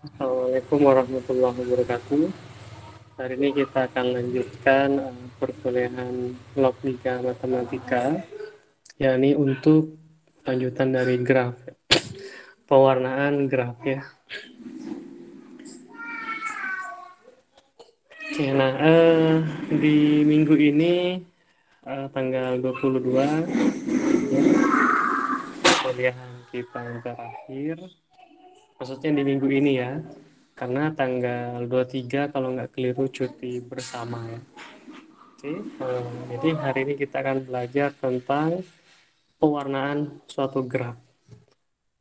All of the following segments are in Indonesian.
Assalamualaikum warahmatullahi wabarakatuh. Hari ini kita akan lanjutkan uh, perkuliahan logika matematika, yakni untuk lanjutan dari graf, pewarnaan graf ya. Oke, nah uh, di minggu ini uh, tanggal 22 ya, kuliahan kita yang terakhir maksudnya di minggu ini ya karena tanggal 23 kalau nggak keliru cuti bersama ya oke eh, jadi hari ini kita akan belajar tentang pewarnaan suatu graf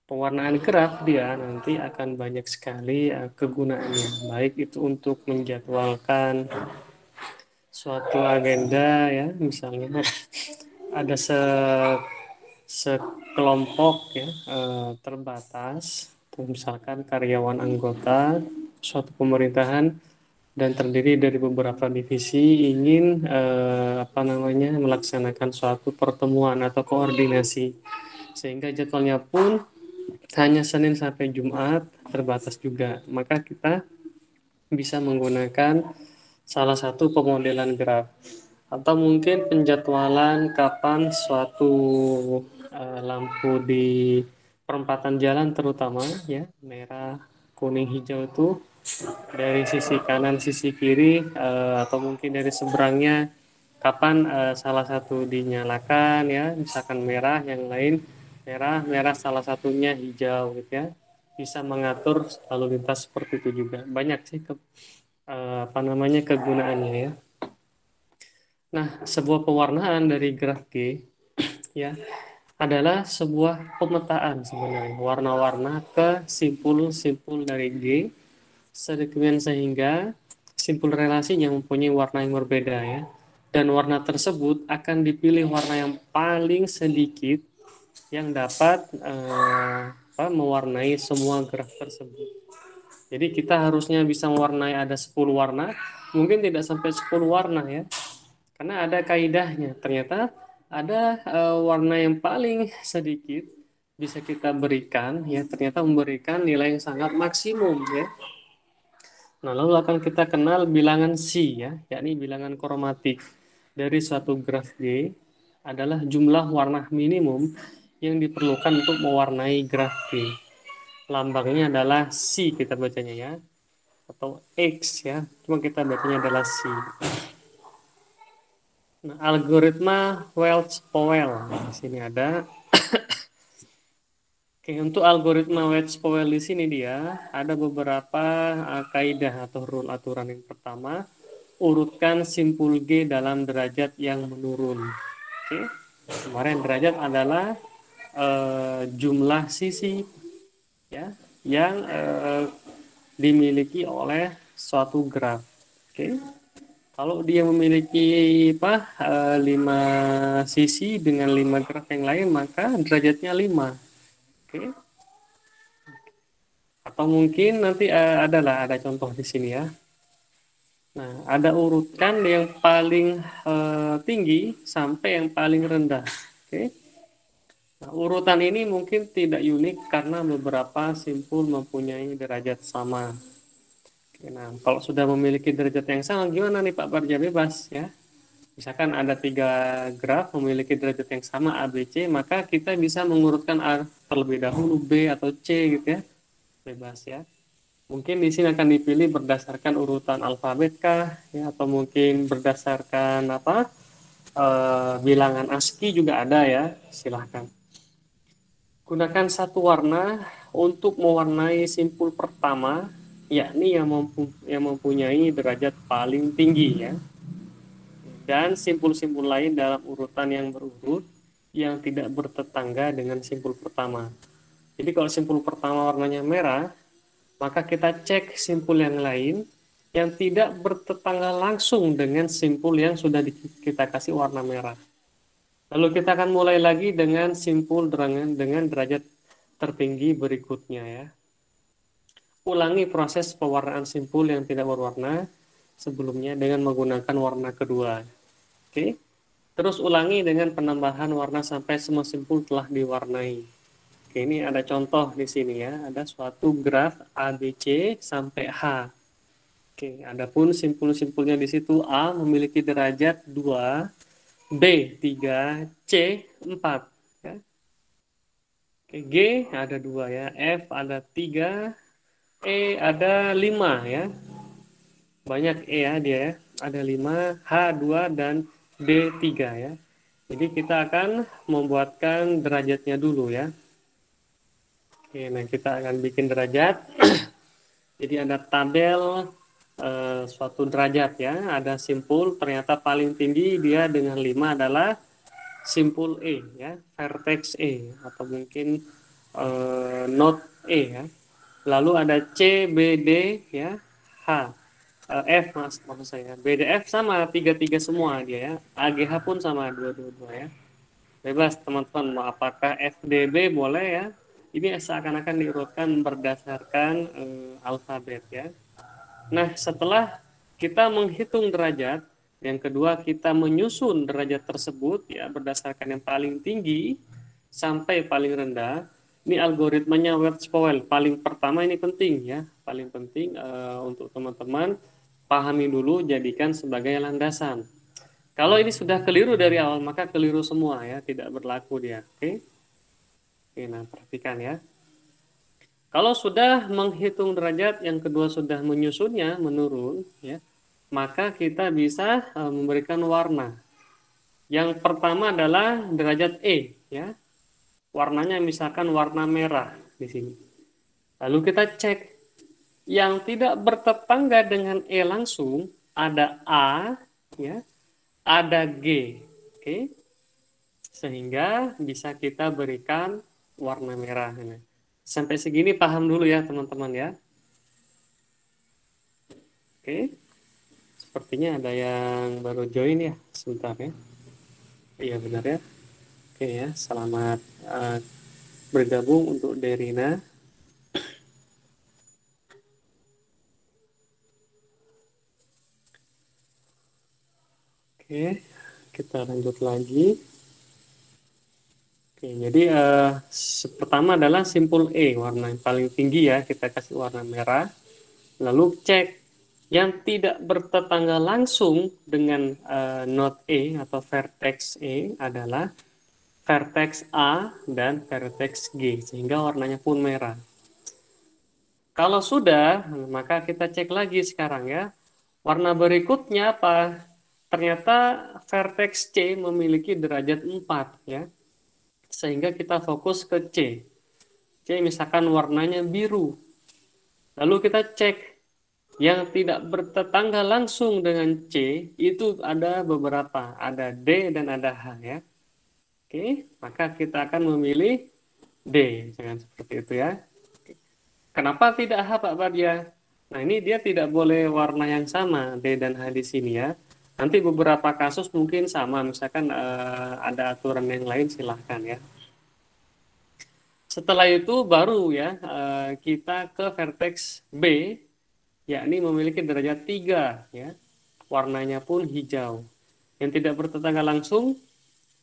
pewarnaan graf dia nanti akan banyak sekali eh, kegunaannya baik itu untuk menjadwalkan suatu agenda ya misalnya ada se sekelompok ya eh, terbatas misalkan karyawan anggota suatu pemerintahan dan terdiri dari beberapa divisi ingin eh, apa namanya melaksanakan suatu pertemuan atau koordinasi sehingga jadwalnya pun hanya Senin sampai Jumat terbatas juga maka kita bisa menggunakan salah satu pemodelan graf atau mungkin penjadwalan kapan suatu eh, lampu di perempatan jalan terutama ya merah kuning hijau itu dari sisi kanan sisi kiri uh, atau mungkin dari seberangnya kapan uh, salah satu dinyalakan ya misalkan merah yang lain merah merah salah satunya hijau gitu ya bisa mengatur lalu lintas seperti itu juga banyak sih ke, uh, apa namanya kegunaannya ya nah sebuah pewarnaan dari graf G ya adalah sebuah pemetaan sebenarnya warna-warna ke simpul-simpul dari G sedemikian sehingga simpul relasinya mempunyai warna yang berbeda ya dan warna tersebut akan dipilih warna yang paling sedikit yang dapat eh, apa, mewarnai semua graf tersebut jadi kita harusnya bisa mewarnai ada 10 warna mungkin tidak sampai 10 warna ya karena ada kaidahnya ternyata ada uh, warna yang paling sedikit bisa kita berikan ya ternyata memberikan nilai yang sangat maksimum ya. Nah, lalu akan kita kenal bilangan C ya, yakni bilangan kromatik dari suatu graf G adalah jumlah warna minimum yang diperlukan untuk mewarnai graf G. Lambangnya adalah C kita bacanya ya atau X ya, cuma kita bacanya adalah C. Nah, algoritma Welch-Powell. Nah, di sini ada. Oke, untuk algoritma Welch-Powell di sini dia ada beberapa uh, kaidah atau rule aturan yang pertama, urutkan simpul G dalam derajat yang menurun. Oke. Kemarin derajat adalah uh, jumlah sisi ya yang uh, dimiliki oleh suatu graf. Oke. Okay kalau dia memiliki apa eh, lima sisi dengan lima graf yang lain maka derajatnya lima. Oke. Okay. Atau mungkin nanti eh, adalah ada contoh di sini ya. Nah, ada urutkan yang paling e, tinggi sampai yang paling rendah. Oke. Okay. Nah, urutan ini mungkin tidak unik karena beberapa simpul mempunyai derajat sama nah kalau sudah memiliki derajat yang sama, gimana nih Pak Barja bebas ya? Misalkan ada tiga graf memiliki derajat yang sama A, B, C, maka kita bisa mengurutkan A terlebih dahulu, B atau C gitu ya, bebas ya. Mungkin di sini akan dipilih berdasarkan urutan alfabet kah, ya, atau mungkin berdasarkan apa e, bilangan ASCII juga ada ya, silahkan. Gunakan satu warna untuk mewarnai simpul pertama yakni yang, mampu, yang mempunyai derajat paling tinggi ya. Dan simpul-simpul lain dalam urutan yang berurut yang tidak bertetangga dengan simpul pertama. Jadi kalau simpul pertama warnanya merah, maka kita cek simpul yang lain yang tidak bertetangga langsung dengan simpul yang sudah kita kasih warna merah. Lalu kita akan mulai lagi dengan simpul dengan derajat tertinggi berikutnya ya ulangi proses pewarnaan simpul yang tidak berwarna sebelumnya dengan menggunakan warna kedua. Oke. Terus ulangi dengan penambahan warna sampai semua simpul telah diwarnai. Oke, ini ada contoh di sini ya. Ada suatu graf ABC sampai H. Oke, adapun simpul-simpulnya di situ A memiliki derajat 2, B 3, C 4. Ya. Oke, G ada 2 ya, F ada 3, E ada lima ya. Banyak E ya dia ya. Ada lima, H2 dan D3 ya. Jadi kita akan membuatkan derajatnya dulu ya. Oke, nah kita akan bikin derajat. Jadi ada tabel eh, suatu derajat ya. Ada simpul, ternyata paling tinggi dia dengan lima adalah simpul E ya, vertex E atau mungkin eh, node E ya. Lalu ada C, B, D, ya, H, eh, F mas, maksud saya. B, D, F sama tiga tiga semua dia ya. A, G, H pun sama dua dua dua ya. Bebas teman-teman mau apakah F, D, B boleh ya. Ini seakan-akan diurutkan berdasarkan eh, alfabet ya. Nah setelah kita menghitung derajat, yang kedua kita menyusun derajat tersebut ya berdasarkan yang paling tinggi sampai paling rendah ini algoritmanya web spoil paling pertama ini penting ya paling penting uh, untuk teman-teman pahami dulu jadikan sebagai landasan kalau ini sudah keliru dari awal maka keliru semua ya tidak berlaku dia oke okay? oke nah perhatikan ya kalau sudah menghitung derajat yang kedua sudah menyusunnya menurun ya maka kita bisa uh, memberikan warna yang pertama adalah derajat E ya warnanya misalkan warna merah di sini. Lalu kita cek yang tidak bertetangga dengan E langsung ada A ya, ada G. Oke. Okay? Sehingga bisa kita berikan warna merah. Sampai segini paham dulu ya teman-teman ya. Oke. Okay. Sepertinya ada yang baru join ya, sebentar ya. Iya benar ya. Oke ya, selamat uh, bergabung untuk Derina. Oke, kita lanjut lagi. Oke, jadi uh, pertama adalah simpul E, warna yang paling tinggi ya, kita kasih warna merah. Lalu cek yang tidak bertetangga langsung dengan uh, eh, node E atau vertex E adalah vertex A dan vertex G sehingga warnanya pun merah. Kalau sudah, maka kita cek lagi sekarang ya. Warna berikutnya apa? Ternyata vertex C memiliki derajat 4 ya. Sehingga kita fokus ke C. C misalkan warnanya biru. Lalu kita cek yang tidak bertetangga langsung dengan C itu ada beberapa, ada D dan ada H ya. Oke, maka kita akan memilih D. Jangan seperti itu ya. Kenapa tidak H Pak Bardia? Nah ini dia tidak boleh warna yang sama D dan H di sini ya. Nanti beberapa kasus mungkin sama, misalkan eh, ada aturan yang lain silahkan ya. Setelah itu baru ya eh, kita ke vertex B, yakni memiliki derajat 3 ya. Warnanya pun hijau. Yang tidak bertetangga langsung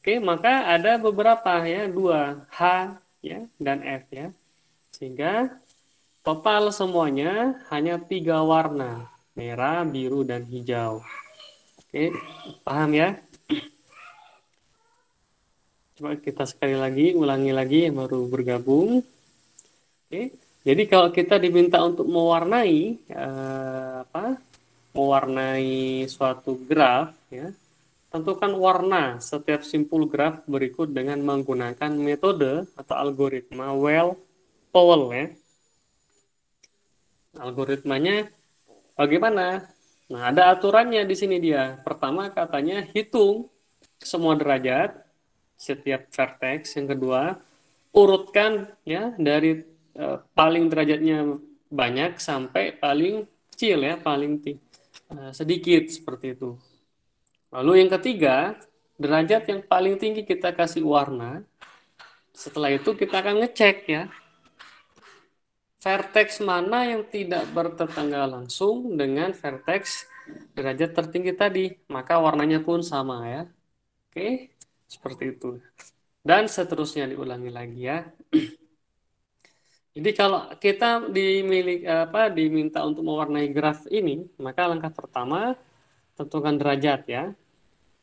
Oke, maka ada beberapa ya, dua H ya dan F ya. Sehingga total semuanya hanya tiga warna, merah, biru dan hijau. Oke, paham ya? Coba kita sekali lagi, ulangi lagi yang baru bergabung. Oke. Jadi kalau kita diminta untuk mewarnai eh, apa? mewarnai suatu graf ya. Tentukan warna setiap simpul graf berikut dengan menggunakan metode atau algoritma Well Powell ya. Algoritmanya bagaimana? Nah, ada aturannya di sini dia. Pertama katanya hitung semua derajat setiap vertex. Yang kedua, urutkan ya dari eh, paling derajatnya banyak sampai paling kecil ya, paling eh, sedikit seperti itu. Lalu yang ketiga, derajat yang paling tinggi kita kasih warna. Setelah itu kita akan ngecek ya. Vertex mana yang tidak bertetangga langsung dengan vertex derajat tertinggi tadi. Maka warnanya pun sama ya. Oke, seperti itu. Dan seterusnya diulangi lagi ya. Jadi kalau kita dimilik apa diminta untuk mewarnai graf ini, maka langkah pertama tentukan derajat ya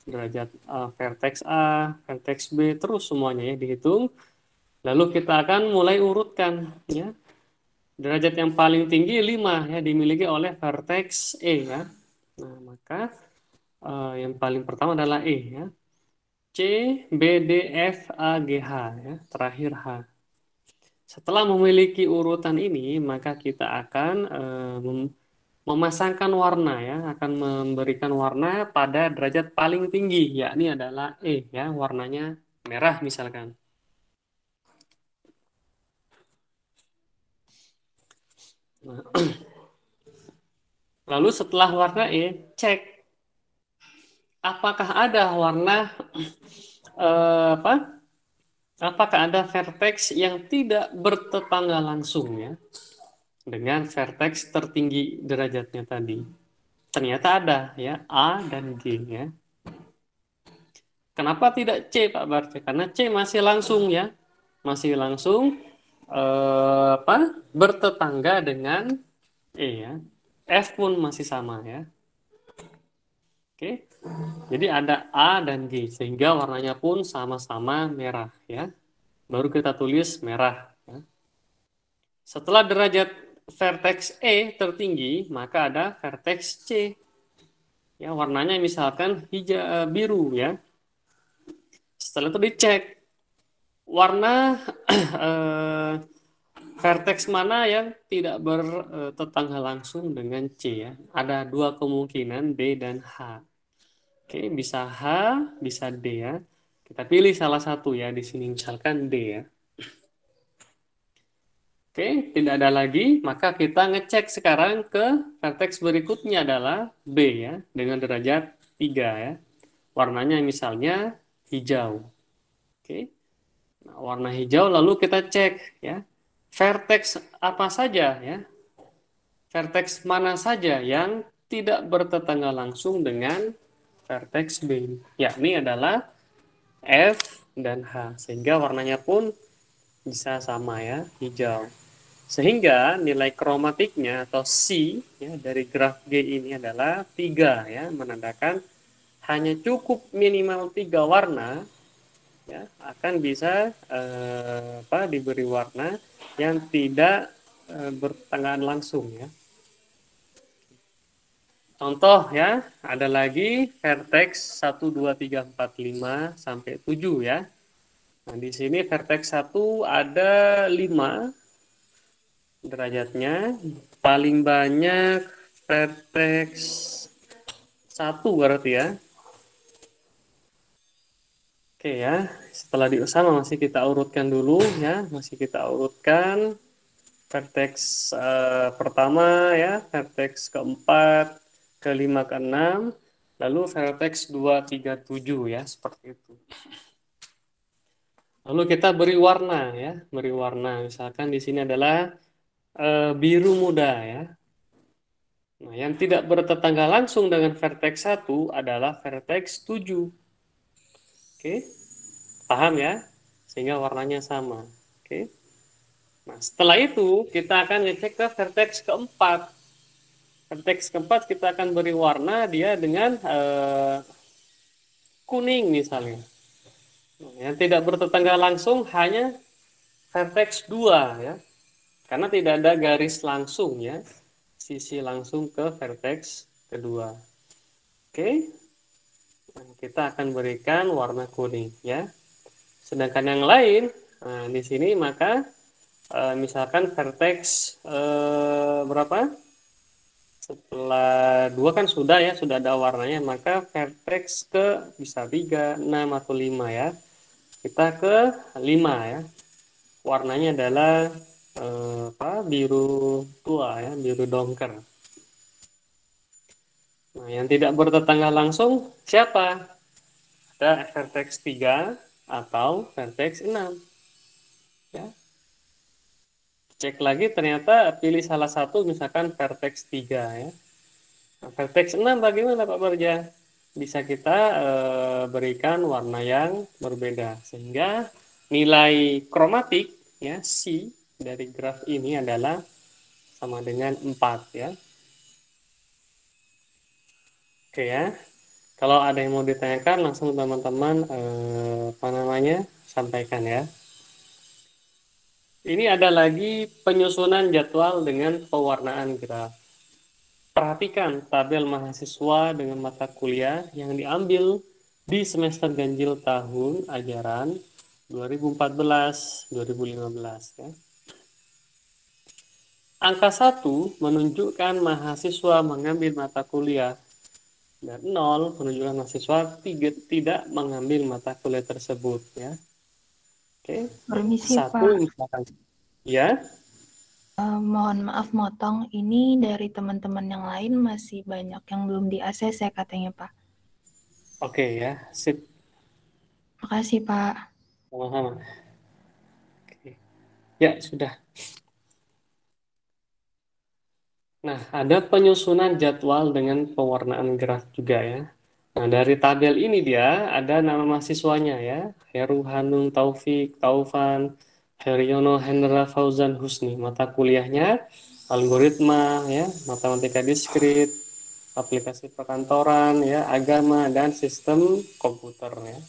derajat uh, vertex A, vertex B terus semuanya ya dihitung. Lalu kita akan mulai urutkan ya. Derajat yang paling tinggi 5 ya dimiliki oleh vertex E ya. Nah, maka uh, yang paling pertama adalah E ya. C, B, D, F, A, G, H ya, terakhir H. Setelah memiliki urutan ini, maka kita akan uh, memasangkan warna ya akan memberikan warna pada derajat paling tinggi yakni adalah E ya warnanya merah misalkan lalu setelah warna E cek apakah ada warna eh, apa apakah ada vertex yang tidak bertetangga langsung ya dengan vertex tertinggi derajatnya tadi. Ternyata ada ya A dan G ya. Kenapa tidak C Pak Barca? Karena C masih langsung ya, masih langsung eh, apa bertetangga dengan E ya. F pun masih sama ya. Oke, jadi ada A dan G sehingga warnanya pun sama-sama merah ya. Baru kita tulis merah. Ya. Setelah derajat vertex E tertinggi, maka ada vertex C. Ya, warnanya misalkan hijau eh, biru ya. Setelah itu dicek warna eh, vertex mana yang tidak bertetangga langsung dengan C ya. Ada dua kemungkinan B dan H. Oke, bisa H, bisa D ya. Kita pilih salah satu ya di sini misalkan D ya. Oke, tidak ada lagi, maka kita ngecek sekarang ke vertex berikutnya adalah B ya, dengan derajat 3 ya. Warnanya misalnya hijau. Oke. Nah, warna hijau lalu kita cek ya. Vertex apa saja ya? Vertex mana saja yang tidak bertetangga langsung dengan vertex B, yakni adalah F dan H sehingga warnanya pun bisa sama ya, hijau. Sehingga nilai kromatiknya atau C ya, dari graf G ini adalah tiga ya, menandakan hanya cukup minimal tiga warna ya akan bisa eh, apa diberi warna yang tidak eh, bertentangan langsung ya. Contoh ya, ada lagi vertex 1 2 3 4 5 sampai 7 ya. Nah, di sini vertex 1 ada 5 derajatnya paling banyak vertex satu berarti ya oke ya setelah di masih kita urutkan dulu ya masih kita urutkan vertex uh, pertama ya vertex keempat kelima keenam lalu vertex 237 ya seperti itu lalu kita beri warna ya beri warna misalkan di sini adalah e, biru muda ya. Nah, yang tidak bertetangga langsung dengan vertex 1 adalah vertex 7. Oke. Paham ya? Sehingga warnanya sama. Oke. Nah, setelah itu kita akan ngecek ke vertex keempat. Vertex keempat kita akan beri warna dia dengan e, kuning misalnya. Nah, yang tidak bertetangga langsung hanya vertex 2 ya. Karena tidak ada garis langsung ya, sisi langsung ke vertex kedua. Oke, okay. kita akan berikan warna kuning ya. Sedangkan yang lain, nah, di sini maka e, misalkan vertex e, berapa? setelah dua kan sudah ya sudah ada warnanya maka vertex ke bisa tiga enam atau lima ya kita ke lima ya warnanya adalah Eh, apa biru tua ya biru dongker nah yang tidak bertetangga langsung siapa ada vertex 3 atau vertex 6 ya cek lagi ternyata pilih salah satu misalkan vertex 3 ya nah, vertex 6 bagaimana Pak Barja bisa kita e, berikan warna yang berbeda sehingga nilai kromatik ya C dari graf ini adalah sama dengan 4 ya. Oke ya. Kalau ada yang mau ditanyakan langsung teman-teman eh, apa namanya? sampaikan ya. Ini ada lagi penyusunan jadwal dengan pewarnaan graf. Perhatikan tabel mahasiswa dengan mata kuliah yang diambil di semester ganjil tahun ajaran 2014-2015 ya. Angka 1 menunjukkan mahasiswa mengambil mata kuliah dan 0 menunjukkan mahasiswa tidak mengambil mata kuliah tersebut ya. Oke. Okay. Permisi, Satu Pak. misalkan. Ya. Uh, mohon maaf motong, ini dari teman-teman yang lain masih banyak yang belum di ACC katanya, Pak. Oke okay, ya, sip. Makasih, Pak. Sama-sama. Oke. Ya, sudah. Nah, ada penyusunan jadwal dengan pewarnaan gerak juga ya. Nah, dari tabel ini dia ada nama mahasiswanya ya. Heru Hanung Taufik, Taufan, Heriono Hendra Fauzan Husni. Mata kuliahnya algoritma ya, matematika diskrit, aplikasi perkantoran ya, agama dan sistem komputer ya.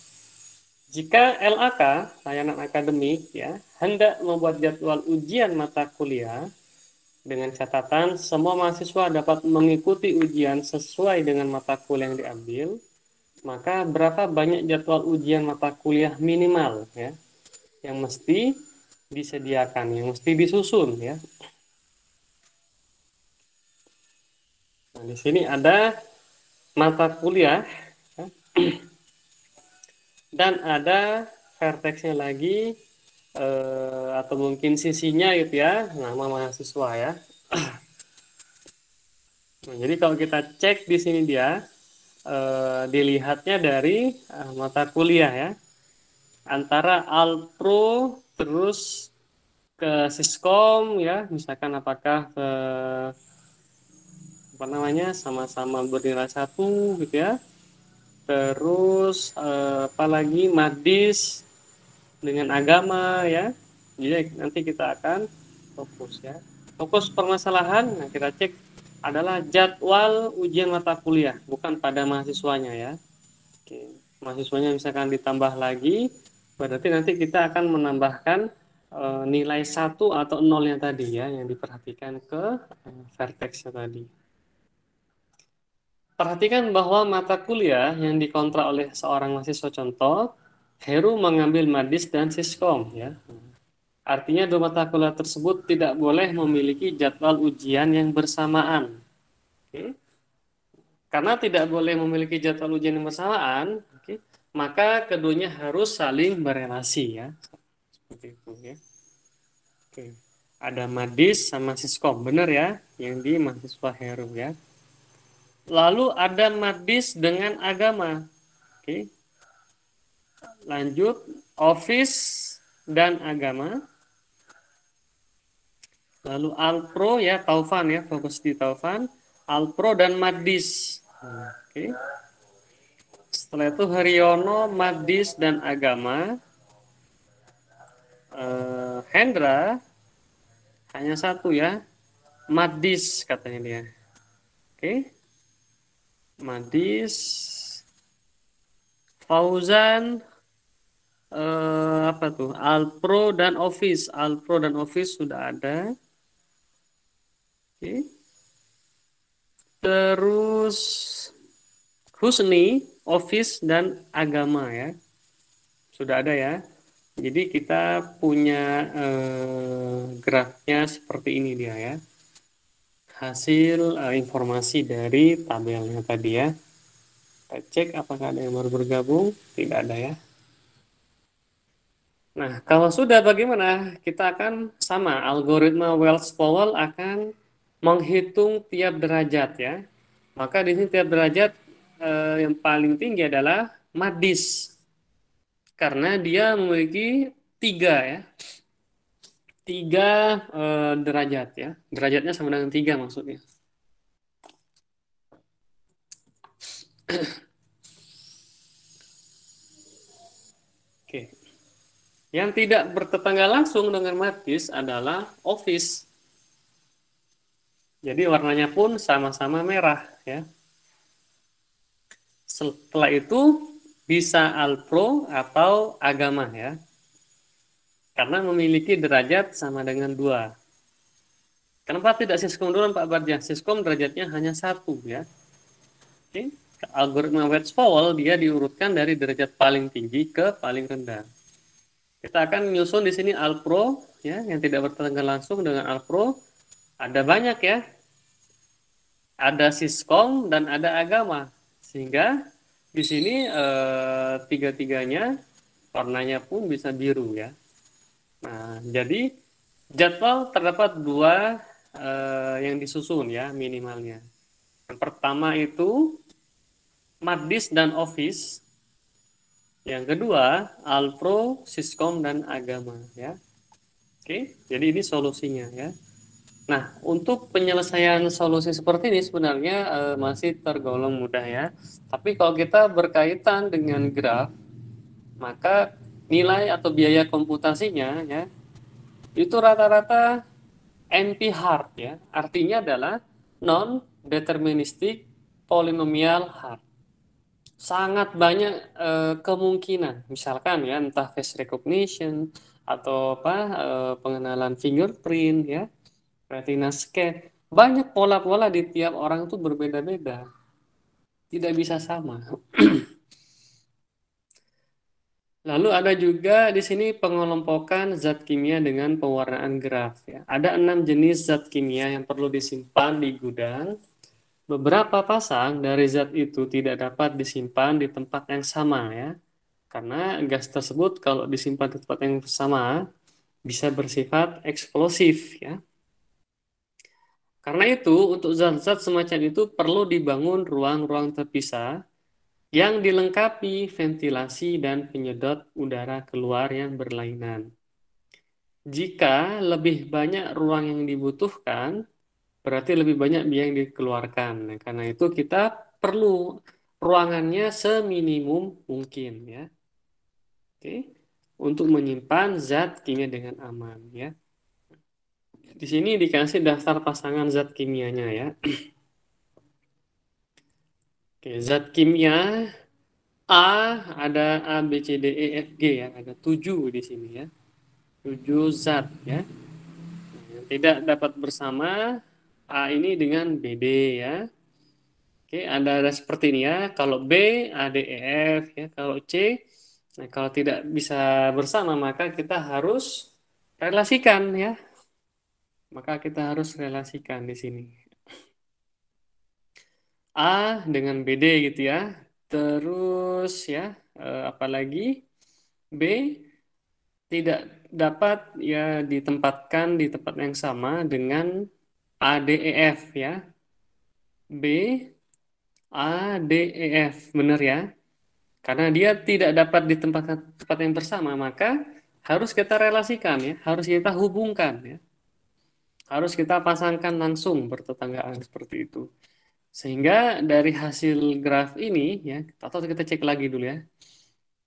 Jika LAK, layanan akademik ya, hendak membuat jadwal ujian mata kuliah, dengan catatan semua mahasiswa dapat mengikuti ujian sesuai dengan mata kuliah yang diambil, maka berapa banyak jadwal ujian mata kuliah minimal ya yang mesti disediakan, yang mesti disusun ya. Nah, di sini ada mata kuliah ya. dan ada vertexnya lagi eh, atau mungkin sisinya gitu ya nama mahasiswa ya nah, jadi kalau kita cek di sini dia eh, dilihatnya dari eh, mata kuliah ya antara alpro terus ke siskom ya misalkan apakah ke apa namanya sama-sama bernilai satu gitu ya terus eh, apalagi madis dengan agama ya. Jadi nanti kita akan fokus ya. Fokus permasalahan nah kita cek adalah jadwal ujian mata kuliah, bukan pada mahasiswanya ya. Oke, mahasiswanya misalkan ditambah lagi, berarti nanti kita akan menambahkan e, nilai satu atau nolnya tadi ya, yang diperhatikan ke e, vertexnya tadi. Perhatikan bahwa mata kuliah yang dikontrak oleh seorang mahasiswa contoh Heru mengambil Madis dan Siskom ya. Artinya dua mata kuliah tersebut tidak boleh memiliki jadwal ujian yang bersamaan. Oke, Karena tidak boleh memiliki jadwal ujian yang bersamaan, oke, maka keduanya harus saling berelasi ya. Seperti itu ya. Oke. Ada Madis sama Siskom, benar ya, yang di mahasiswa Heru ya. Lalu ada Madis dengan agama. Oke lanjut office dan agama lalu alpro ya taufan ya fokus di taufan alpro dan madis oke okay. setelah itu Haryono madis dan agama uh, Hendra hanya satu ya madis katanya dia oke okay. madis Fauzan uh, apa tuh Alpro dan Office Alpro dan Office sudah ada oke okay. terus Husni Office dan agama ya sudah ada ya jadi kita punya uh, grafnya seperti ini dia ya hasil uh, informasi dari tabelnya tadi ya. Kita cek apakah ada yang baru bergabung. Tidak ada ya. Nah, kalau sudah bagaimana? Kita akan sama, algoritma Wells-Powell akan menghitung tiap derajat ya. Maka di sini tiap derajat eh, yang paling tinggi adalah Madis. Karena dia memiliki tiga ya. Tiga eh, derajat ya. Derajatnya sama dengan tiga maksudnya. Yang tidak bertetangga langsung dengan Matis adalah Office. Jadi warnanya pun sama-sama merah ya. Setelah itu bisa Alpro atau agama ya. Karena memiliki derajat sama dengan dua. Kenapa tidak siskom dulu Pak Barja? Siskom derajatnya hanya satu ya. Oke. Algoritma Westfall dia diurutkan dari derajat paling tinggi ke paling rendah. Kita akan menyusun di sini alpro ya yang tidak bertentangan langsung dengan alpro. Ada banyak ya. Ada siskom dan ada agama. Sehingga di sini eh, tiga-tiganya warnanya pun bisa biru ya. Nah, jadi jadwal terdapat dua eh, yang disusun ya minimalnya. Yang pertama itu Madis dan Office yang kedua, Alpro, Siskom, dan agama. Ya. Oke, jadi ini solusinya ya. Nah, untuk penyelesaian solusi seperti ini sebenarnya e, masih tergolong mudah ya. Tapi kalau kita berkaitan dengan graf, maka nilai atau biaya komputasinya ya itu rata-rata NP hard ya. Artinya adalah non deterministik polinomial hard sangat banyak uh, kemungkinan misalkan ya entah face recognition atau apa uh, pengenalan fingerprint ya retina scan banyak pola-pola di tiap orang itu berbeda-beda tidak bisa sama Lalu ada juga di sini pengelompokan zat kimia dengan pewarnaan graf. Ya. Ada enam jenis zat kimia yang perlu disimpan di gudang Beberapa pasang dari zat itu tidak dapat disimpan di tempat yang sama ya. Karena gas tersebut kalau disimpan di tempat yang sama bisa bersifat eksplosif ya. Karena itu untuk zat-zat semacam itu perlu dibangun ruang-ruang terpisah yang dilengkapi ventilasi dan penyedot udara keluar yang berlainan. Jika lebih banyak ruang yang dibutuhkan, berarti lebih banyak biaya yang dikeluarkan. Nah, karena itu kita perlu ruangannya seminimum mungkin ya. Oke. Untuk menyimpan zat kimia dengan aman ya. Di sini dikasih daftar pasangan zat kimianya ya. Oke, zat kimia A ada A B C D E F G ya, ada 7 di sini ya. 7 zat ya. tidak dapat bersama A ini dengan BD ya. Oke, ada ada seperti ini ya. Kalau B, A, D, E, F ya. Kalau C, nah kalau tidak bisa bersama maka kita harus relasikan ya. Maka kita harus relasikan di sini. A dengan BD gitu ya. Terus ya, e, apalagi B tidak dapat ya ditempatkan di tempat yang sama dengan A D E F ya. B A D E F benar ya. Karena dia tidak dapat di tempat yang bersama, maka harus kita relasikan ya, harus kita hubungkan ya. Harus kita pasangkan langsung bertetanggaan seperti itu. Sehingga dari hasil graf ini ya, atau kita cek lagi dulu ya.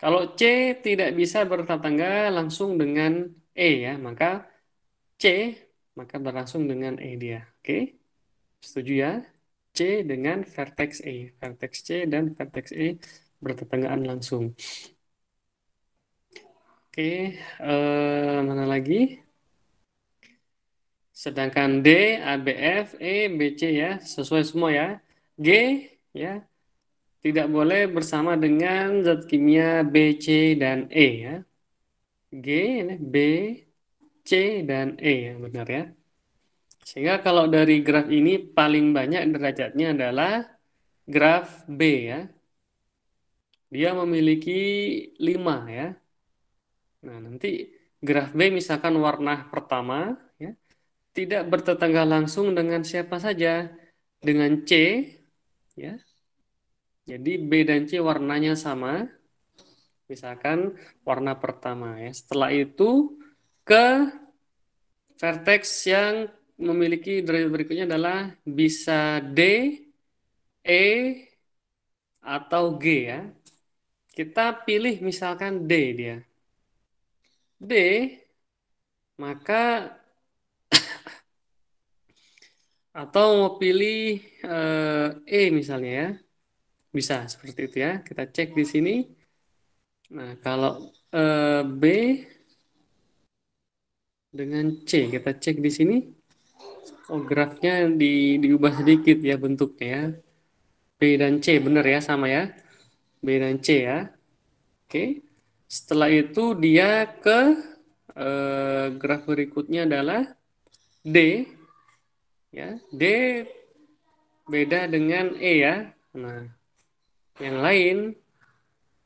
Kalau C tidak bisa bertetangga langsung dengan E ya, maka C maka berlangsung dengan E dia. Oke? Okay? Setuju ya? C dengan vertex A, Vertex C dan vertex E bertetanggaan langsung. Oke, okay, uh, eh, mana lagi? Sedangkan D, A, B, F, E, B, ya, sesuai semua ya. G ya, tidak boleh bersama dengan zat kimia BC dan E ya. G, ini B, C dan E ya benar ya. Sehingga kalau dari graf ini paling banyak derajatnya adalah graf B ya. Dia memiliki 5 ya. Nah, nanti graf B misalkan warna pertama ya tidak bertetangga langsung dengan siapa saja dengan C ya. Jadi B dan C warnanya sama. Misalkan warna pertama ya. Setelah itu ke vertex yang memiliki derajat berikutnya adalah bisa D, E, atau G ya. Kita pilih misalkan D dia. D, maka atau mau pilih eh, E misalnya ya. Bisa seperti itu ya. Kita cek di sini. Nah, kalau eh, B dengan C. Kita cek di sini. Oh, grafnya di, diubah sedikit ya bentuknya. ya. B dan C, benar ya, sama ya. B dan C ya. Oke. Setelah itu dia ke eh, graf berikutnya adalah D. Ya, D beda dengan E ya. Nah, yang lain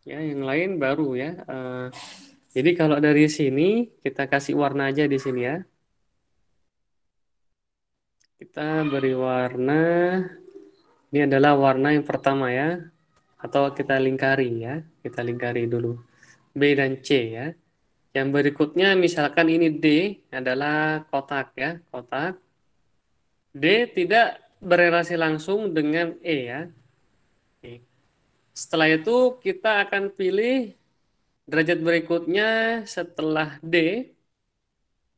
ya, yang lain baru ya. Eh, jadi kalau dari sini kita kasih warna aja di sini ya. Kita beri warna ini adalah warna yang pertama ya atau kita lingkari ya. Kita lingkari dulu B dan C ya. Yang berikutnya misalkan ini D adalah kotak ya, kotak. D tidak berelasi langsung dengan E ya. Setelah itu kita akan pilih derajat berikutnya setelah D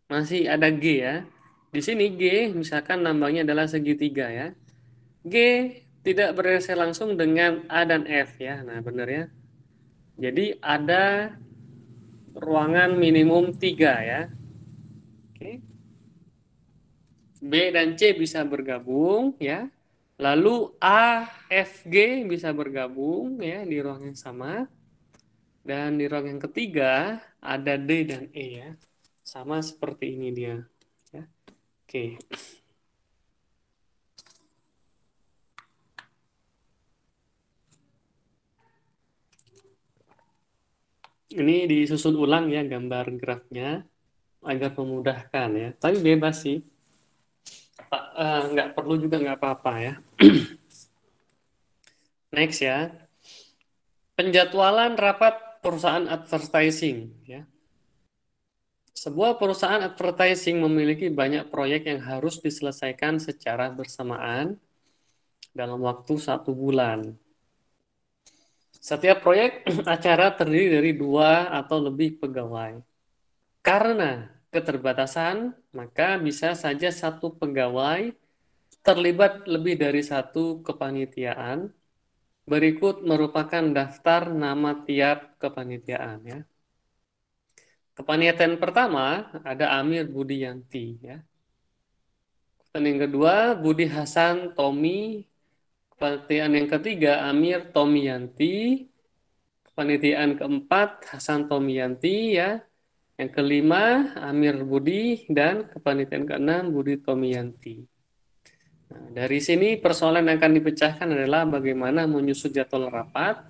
masih ada G ya. Di sini G misalkan lambangnya adalah segitiga ya. G tidak berrelasi langsung dengan A dan F ya. Nah, benar ya. Jadi ada ruangan minimum 3 ya. Oke. B dan C bisa bergabung ya. Lalu A, F, G bisa bergabung ya di ruang yang sama. Dan di ruang yang ketiga ada D dan E ya. Sama seperti ini dia. Ya. Oke. Ini disusun ulang ya gambar grafnya agar memudahkan ya. Tapi bebas sih. Tak, uh, eh, nggak perlu juga nggak apa-apa ya. Next ya. Penjadwalan rapat perusahaan advertising ya. Sebuah perusahaan advertising memiliki banyak proyek yang harus diselesaikan secara bersamaan dalam waktu satu bulan. Setiap proyek acara terdiri dari dua atau lebih pegawai. Karena keterbatasan, maka bisa saja satu pegawai terlibat lebih dari satu kepanitiaan Berikut merupakan daftar nama tiap kepanitiaan ya. Kepanitiaan pertama ada Amir Budi Yanti ya. Kepanitiaan kedua Budi Hasan Tommy. Kepanitiaan yang ketiga Amir Tommy Yanti. Kepanitiaan keempat Hasan Tommy Yanti ya. Yang kelima Amir Budi dan kepanitiaan keenam Budi Tommy Yanti. Nah, dari sini persoalan yang akan dipecahkan adalah bagaimana menyusun jadwal rapat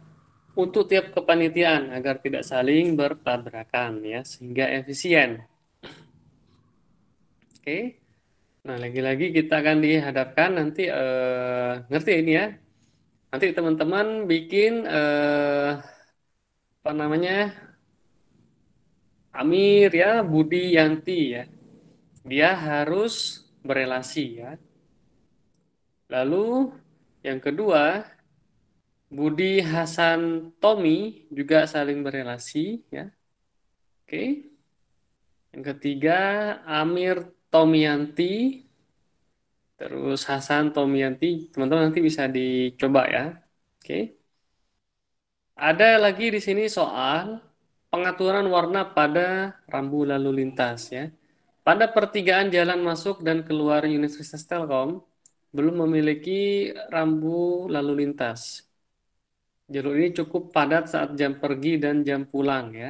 untuk tiap kepanitiaan agar tidak saling bertabrakan ya sehingga efisien. Oke. Nah, lagi-lagi kita akan dihadapkan nanti eh, ngerti ini ya. Nanti teman-teman bikin eh, apa namanya? Amir ya, Budi Yanti ya. Dia harus berelasi ya Lalu yang kedua, Budi Hasan Tommy juga saling berrelasi ya. Oke. Yang ketiga Amir Tomianti terus Hasan Tomianti. Teman-teman nanti bisa dicoba ya. Oke. Ada lagi di sini soal pengaturan warna pada rambu lalu lintas ya. Pada pertigaan jalan masuk dan keluar Universitas Telkom, belum memiliki rambu lalu lintas. Jalur ini cukup padat saat jam pergi dan jam pulang ya.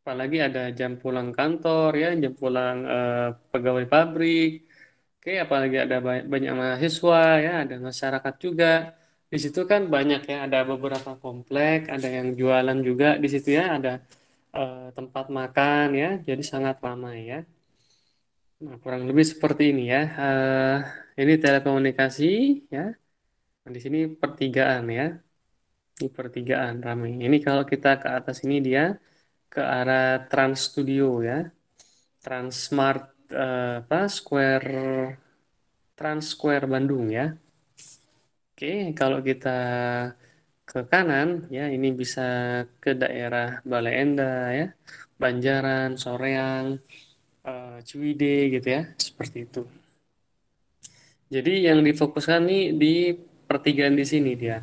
Apalagi ada jam pulang kantor ya, jam pulang eh, pegawai pabrik. Oke, apalagi ada banyak, banyak mahasiswa ya, ada masyarakat juga. Di situ kan banyak ya, ada beberapa komplek, ada yang jualan juga di situ ya, ada eh, tempat makan ya, jadi sangat ramai ya. Nah, kurang lebih seperti ini ya. Uh, ini telekomunikasi ya. Nah, di sini pertigaan ya. Ini pertigaan ramai. Ini kalau kita ke atas ini dia ke arah Trans Studio ya. Transmart eh, apa Square Trans Square Bandung ya. Oke, kalau kita ke kanan ya ini bisa ke daerah Balai Endah ya. Banjaran, Soreang, uh, Cuide gitu ya, seperti itu. Jadi yang difokuskan nih di pertigaan di sini dia.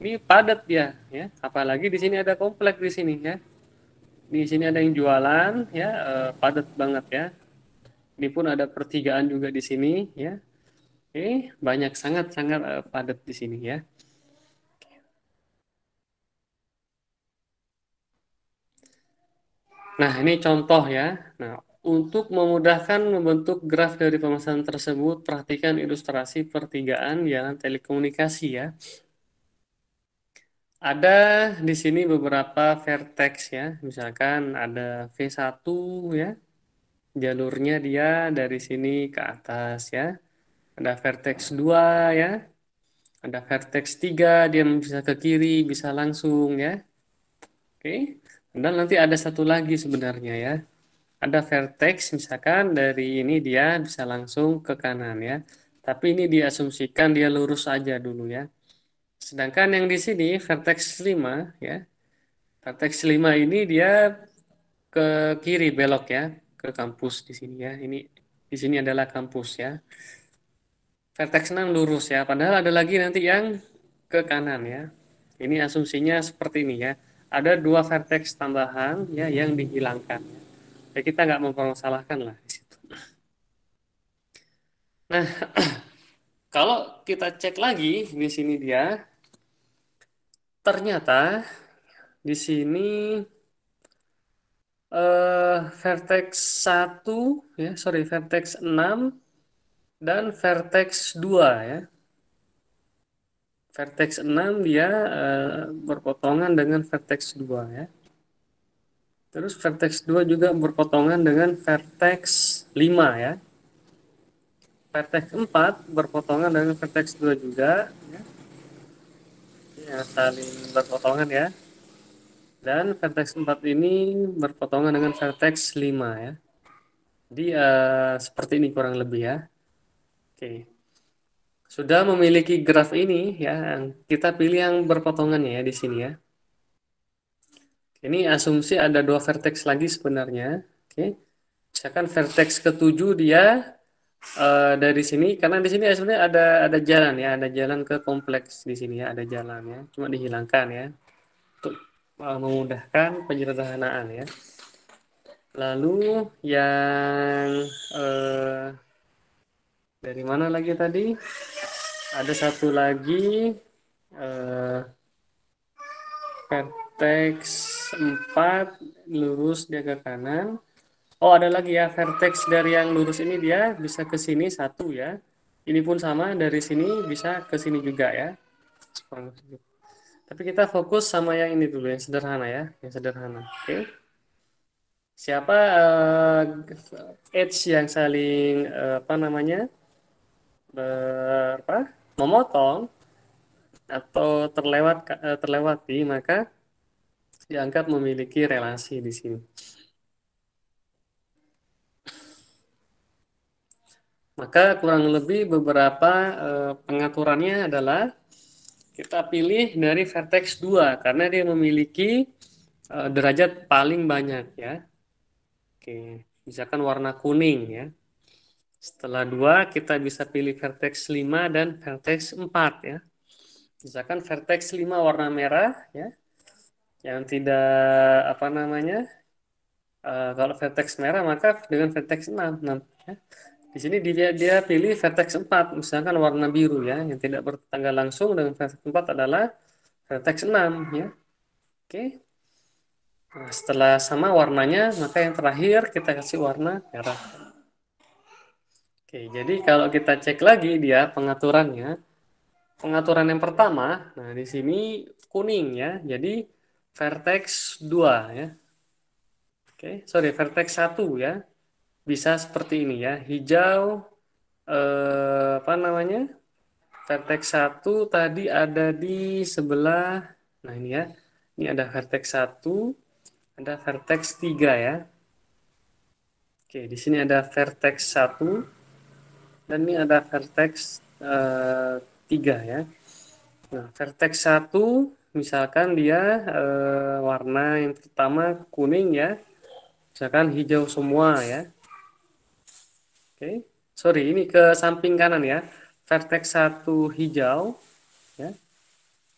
Ini padat dia, ya. Apalagi di sini ada kompleks di sini ya. Di sini ada yang jualan, ya uh, padat banget ya. Ini pun ada pertigaan juga di sini, ya. Oke, banyak sangat-sangat uh, eh, padat di sini ya. Nah, ini contoh ya. Nah, untuk memudahkan membentuk graf dari pemasangan tersebut, perhatikan ilustrasi pertigaan jalan telekomunikasi ya. Ada di sini beberapa vertex ya, misalkan ada V1 ya, jalurnya dia dari sini ke atas ya. Ada vertex 2 ya, ada vertex 3, dia bisa ke kiri, bisa langsung ya. Oke, dan nanti ada satu lagi sebenarnya ya ada vertex misalkan dari ini dia bisa langsung ke kanan ya. Tapi ini diasumsikan dia lurus aja dulu ya. Sedangkan yang di sini vertex 5 ya. Vertex 5 ini dia ke kiri belok ya, ke kampus di sini ya. Ini di sini adalah kampus ya. Vertex 6 lurus ya, padahal ada lagi nanti yang ke kanan ya. Ini asumsinya seperti ini ya. Ada dua vertex tambahan ya yang dihilangkan. Ya ya kita nggak mempermasalahkan lah di situ. Nah, kalau kita cek lagi di sini dia, ternyata di sini eh, vertex 1 ya, sorry vertex 6 dan vertex 2 ya. Vertex 6 dia eh, berpotongan dengan vertex 2 ya. Terus vertex 2 juga berpotongan dengan vertex 5 ya. Vertex 4 berpotongan dengan vertex 2 juga ya. Yang saling berpotongan ya. Dan vertex 4 ini berpotongan dengan vertex 5 ya. Jadi uh, eh, seperti ini kurang lebih ya. Oke. Sudah memiliki graf ini ya, kita pilih yang berpotongannya ya di sini ya. Ini asumsi ada dua vertex lagi sebenarnya. Oke. Okay. Misalkan vertex ketujuh dia uh, dari sini karena di sini sebenarnya ada ada jalan ya, ada jalan ke kompleks di sini ya, ada jalan ya. Cuma dihilangkan ya. Untuk uh, memudahkan penyederhanaan ya. Lalu yang uh, dari mana lagi tadi? Ada satu lagi uh, vertex 4 lurus dia ke kanan. Oh, ada lagi ya vertex dari yang lurus ini dia bisa ke sini satu ya. Ini pun sama dari sini bisa ke sini juga ya. Tapi kita fokus sama yang ini dulu yang sederhana ya, yang sederhana. Oke. Okay. Siapa uh, edge yang saling uh, apa namanya? Ber, apa? memotong atau terlewat eh, terlewati maka dianggap memiliki relasi di sini. Maka kurang lebih beberapa eh, pengaturannya adalah kita pilih dari vertex 2 karena dia memiliki eh, derajat paling banyak ya. Oke, misalkan warna kuning ya. Setelah 2 kita bisa pilih vertex 5 dan vertex 4 ya. Misalkan vertex 5 warna merah ya yang tidak apa namanya uh, kalau vertex merah maka dengan vertex 6 6 nah, ya. di sini dia dia pilih vertex 4 misalkan warna biru ya yang tidak bertangga langsung dengan vertex 4 adalah vertex 6 ya oke okay. nah, setelah sama warnanya maka yang terakhir kita kasih warna merah oke okay, jadi kalau kita cek lagi dia pengaturannya pengaturan yang pertama nah di sini kuning ya jadi vertex 2 ya. Oke, okay. sorry, vertex 1 ya. Bisa seperti ini ya, hijau eh, apa namanya? Vertex 1 tadi ada di sebelah nah ini ya. Ini ada vertex 1, ada vertex 3 ya. Oke, okay. di sini ada vertex 1 dan ini ada vertex eh, 3 ya. Nah, vertex 1 misalkan dia e, warna yang pertama kuning ya misalkan hijau semua ya oke okay. sorry ini ke samping kanan ya vertex satu hijau ya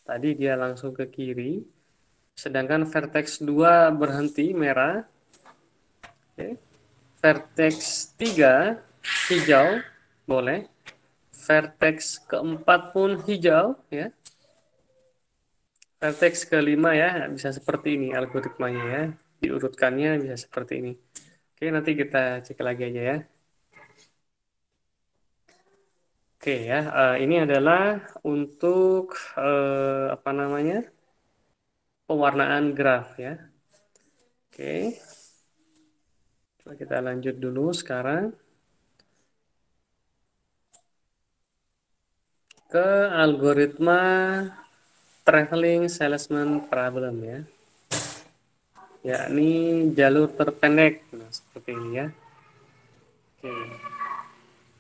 tadi dia langsung ke kiri sedangkan vertex 2 berhenti merah oke okay. vertex 3 hijau boleh vertex keempat pun hijau ya Vertex kelima ya, bisa seperti ini algoritmanya ya. Diurutkannya bisa seperti ini. Oke, nanti kita cek lagi aja ya. Oke ya, uh, ini adalah untuk uh, apa namanya? pewarnaan graf ya. Oke. Coba kita lanjut dulu sekarang. Ke algoritma traveling salesman problem ya yakni jalur terpendek nah, seperti ini ya oke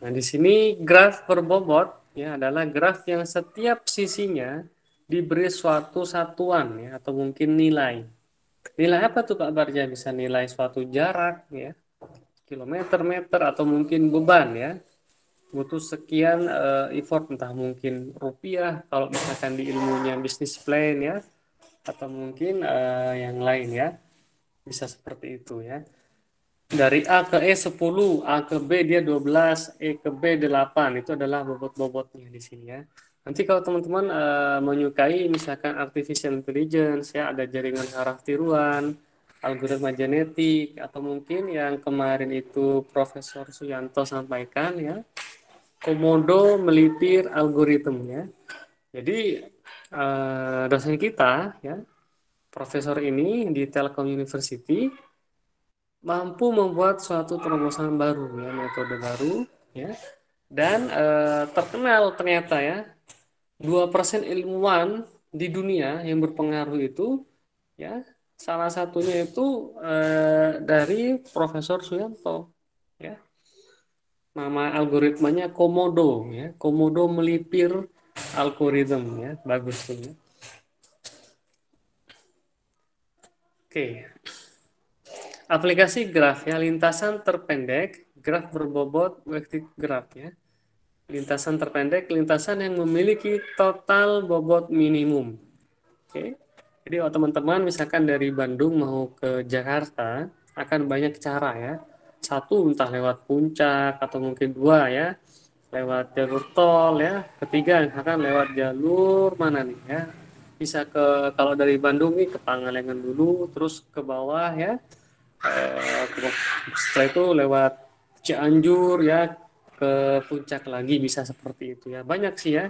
nah di sini graf berbobot ya adalah graf yang setiap sisinya diberi suatu satuan ya atau mungkin nilai nilai apa tuh Pak Barja bisa nilai suatu jarak ya kilometer meter atau mungkin beban ya butuh sekian uh, effort entah mungkin rupiah kalau misalkan di ilmunya bisnis plan ya atau mungkin uh, yang lain ya bisa seperti itu ya dari A ke E 10 A ke B dia 12 E ke B 8 itu adalah bobot-bobotnya di sini ya nanti kalau teman-teman uh, menyukai misalkan artificial intelligence ya ada jaringan saraf tiruan algoritma genetik atau mungkin yang kemarin itu Profesor Suyanto sampaikan ya komodo melipir algoritmnya. Jadi eh, dosen kita ya, profesor ini di Telkom University mampu membuat suatu terobosan baru ya, metode baru ya. Dan eh, terkenal ternyata ya, dua persen ilmuwan di dunia yang berpengaruh itu ya salah satunya itu eh, dari Profesor Suyanto ya nama algoritmanya komodo ya komodo melipir algoritma ya bagus tuh ya. oke aplikasi graf ya lintasan terpendek graf berbobot wektik graf ya lintasan terpendek lintasan yang memiliki total bobot minimum oke jadi oh, teman-teman misalkan dari Bandung mau ke Jakarta akan banyak cara ya satu entah lewat puncak atau mungkin dua ya lewat jalur tol ya ketiga akan lewat jalur mana nih ya bisa ke kalau dari Bandung nih ke Pangalengan dulu terus ke bawah ya eh, setelah itu lewat Cianjur ya ke puncak lagi bisa seperti itu ya banyak sih ya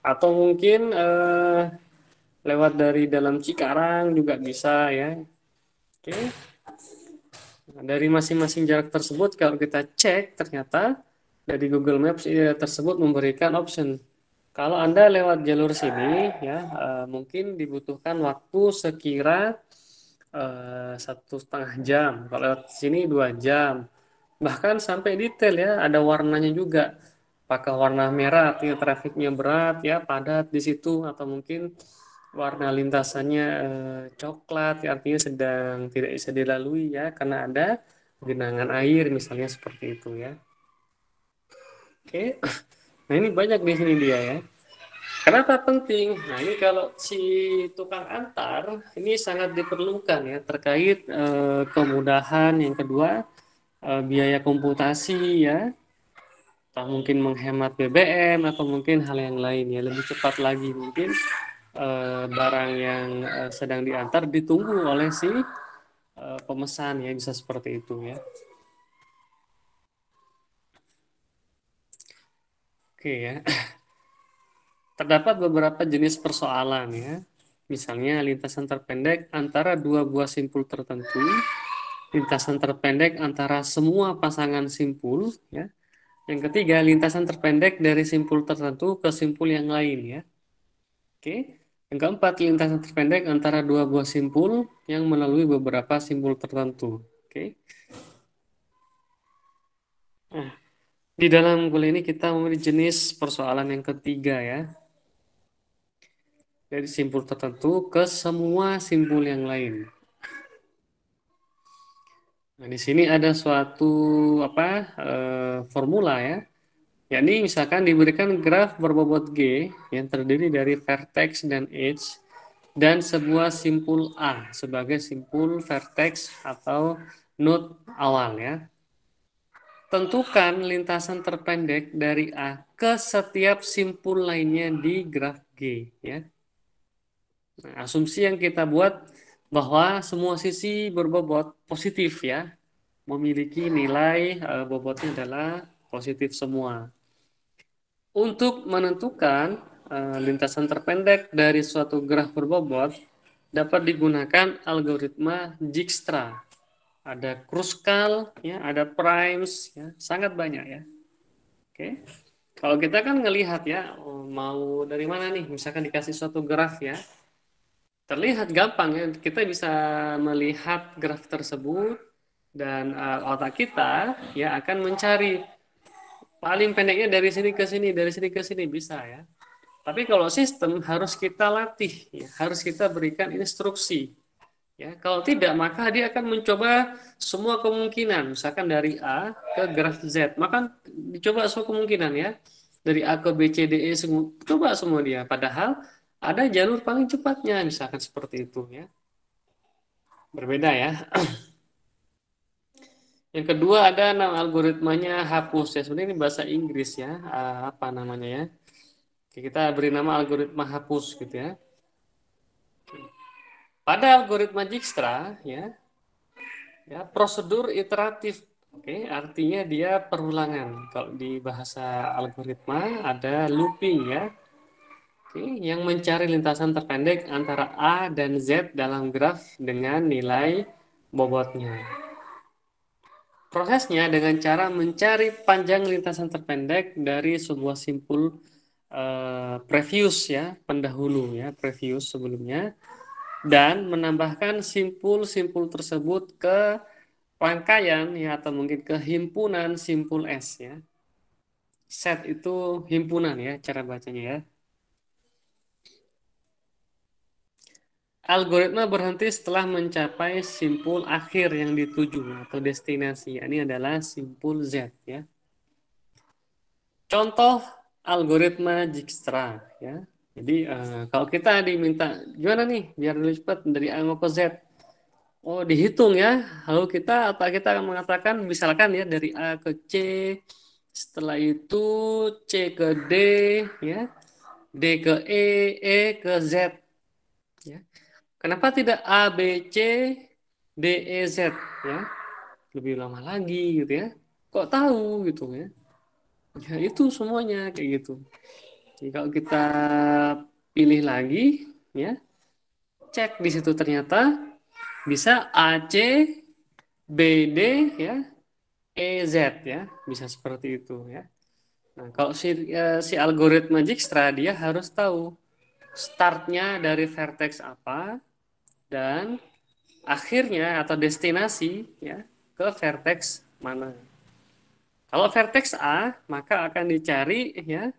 atau mungkin eh, lewat dari dalam Cikarang juga bisa ya oke okay dari masing-masing jarak tersebut kalau kita cek ternyata dari Google Maps eh, tersebut memberikan option kalau Anda lewat jalur sini ya uh, mungkin dibutuhkan waktu sekira eh, satu setengah jam kalau lewat sini dua jam bahkan sampai detail ya ada warnanya juga apakah warna merah artinya trafiknya berat ya padat di situ atau mungkin warna lintasannya eh, coklat ya, artinya sedang tidak bisa dilalui ya karena ada genangan air misalnya seperti itu ya. Oke. Nah, ini banyak di sini dia ya. Kenapa penting? Nah, ini kalau si tukang antar ini sangat diperlukan ya terkait eh, kemudahan yang kedua eh, biaya komputasi ya. atau mungkin menghemat BBM atau mungkin hal yang lain ya, lebih cepat lagi mungkin Eh, barang yang uh, sedang diantar ditunggu oleh si uh, pemesan ya bisa seperti itu ya. Oke ya. Terdapat beberapa jenis persoalan ya. Misalnya lintasan terpendek antara dua buah simpul tertentu, lintasan terpendek antara semua pasangan simpul ya. Yang ketiga, lintasan terpendek dari simpul tertentu ke simpul yang lain ya. Oke. Yang keempat, lintasan terpendek antara dua buah simpul yang melalui beberapa simpul tertentu. Oke. Okay. Nah, di dalam kuliah ini kita memilih jenis persoalan yang ketiga ya. Dari simpul tertentu ke semua simpul yang lain. Nah, di sini ada suatu apa e, formula ya yakni misalkan diberikan graf berbobot G yang terdiri dari vertex dan edge dan sebuah simpul A sebagai simpul vertex atau node awal ya. Tentukan lintasan terpendek dari A ke setiap simpul lainnya di graf G ya. Nah, asumsi yang kita buat bahwa semua sisi berbobot positif ya, memiliki nilai eh, bobotnya adalah positif semua. Untuk menentukan uh, lintasan terpendek dari suatu graf berbobot, dapat digunakan algoritma Dijkstra. Ada Kruskal, ya, ada Primes, ya, sangat banyak ya. Oke. Kalau kita kan ngelihat ya, oh, mau dari mana nih? Misalkan dikasih suatu graf ya. Terlihat gampang ya, kita bisa melihat graf tersebut dan uh, otak kita ya akan mencari paling pendeknya dari sini ke sini, dari sini ke sini bisa ya. Tapi kalau sistem harus kita latih, ya. harus kita berikan instruksi. Ya, kalau tidak maka dia akan mencoba semua kemungkinan, misalkan dari A ke graf Z, maka dicoba semua kemungkinan ya. Dari A ke B, C, D, E, semua, coba semua dia. Padahal ada jalur paling cepatnya, misalkan seperti itu ya. Berbeda ya. Yang kedua ada nama algoritmanya hapus ya. Sebenarnya ini bahasa Inggris ya. Eh, apa namanya ya? kita beri nama algoritma hapus gitu ya. Pada algoritma Dijkstra ya, ya prosedur iteratif. Oke, artinya dia perulangan. Kalau di bahasa algoritma ada looping ya. Oke, yang mencari lintasan terpendek antara A dan Z dalam graf dengan nilai bobotnya. Prosesnya dengan cara mencari panjang lintasan terpendek dari sebuah simpul uh, previous ya, pendahulu ya, previous sebelumnya dan menambahkan simpul-simpul tersebut ke rangkaian ya atau mungkin ke himpunan simpul S ya. Set itu himpunan ya cara bacanya ya. Algoritma berhenti setelah mencapai simpul akhir yang dituju atau destinasi. Ini adalah simpul Z ya. Contoh algoritma Dijkstra ya. Jadi uh, kalau kita diminta gimana nih biar lebih cepat dari A ke Z. Oh, dihitung ya. Lalu kita apa kita akan mengatakan misalkan ya dari A ke C, setelah itu C ke D ya. D ke E, E ke Z Kenapa tidak A, B, C, D, E, Z? Ya, lebih lama lagi gitu ya. Kok tahu gitu ya? Ya itu semuanya kayak gitu. Jadi kalau kita pilih lagi, ya cek di situ ternyata bisa A, C, B, D, ya E, Z ya bisa seperti itu ya. Nah, kalau si, ya, si algoritma Dijkstra dia harus tahu startnya dari vertex apa, dan akhirnya atau destinasi ya ke vertex mana. Kalau vertex A, maka akan dicari ya.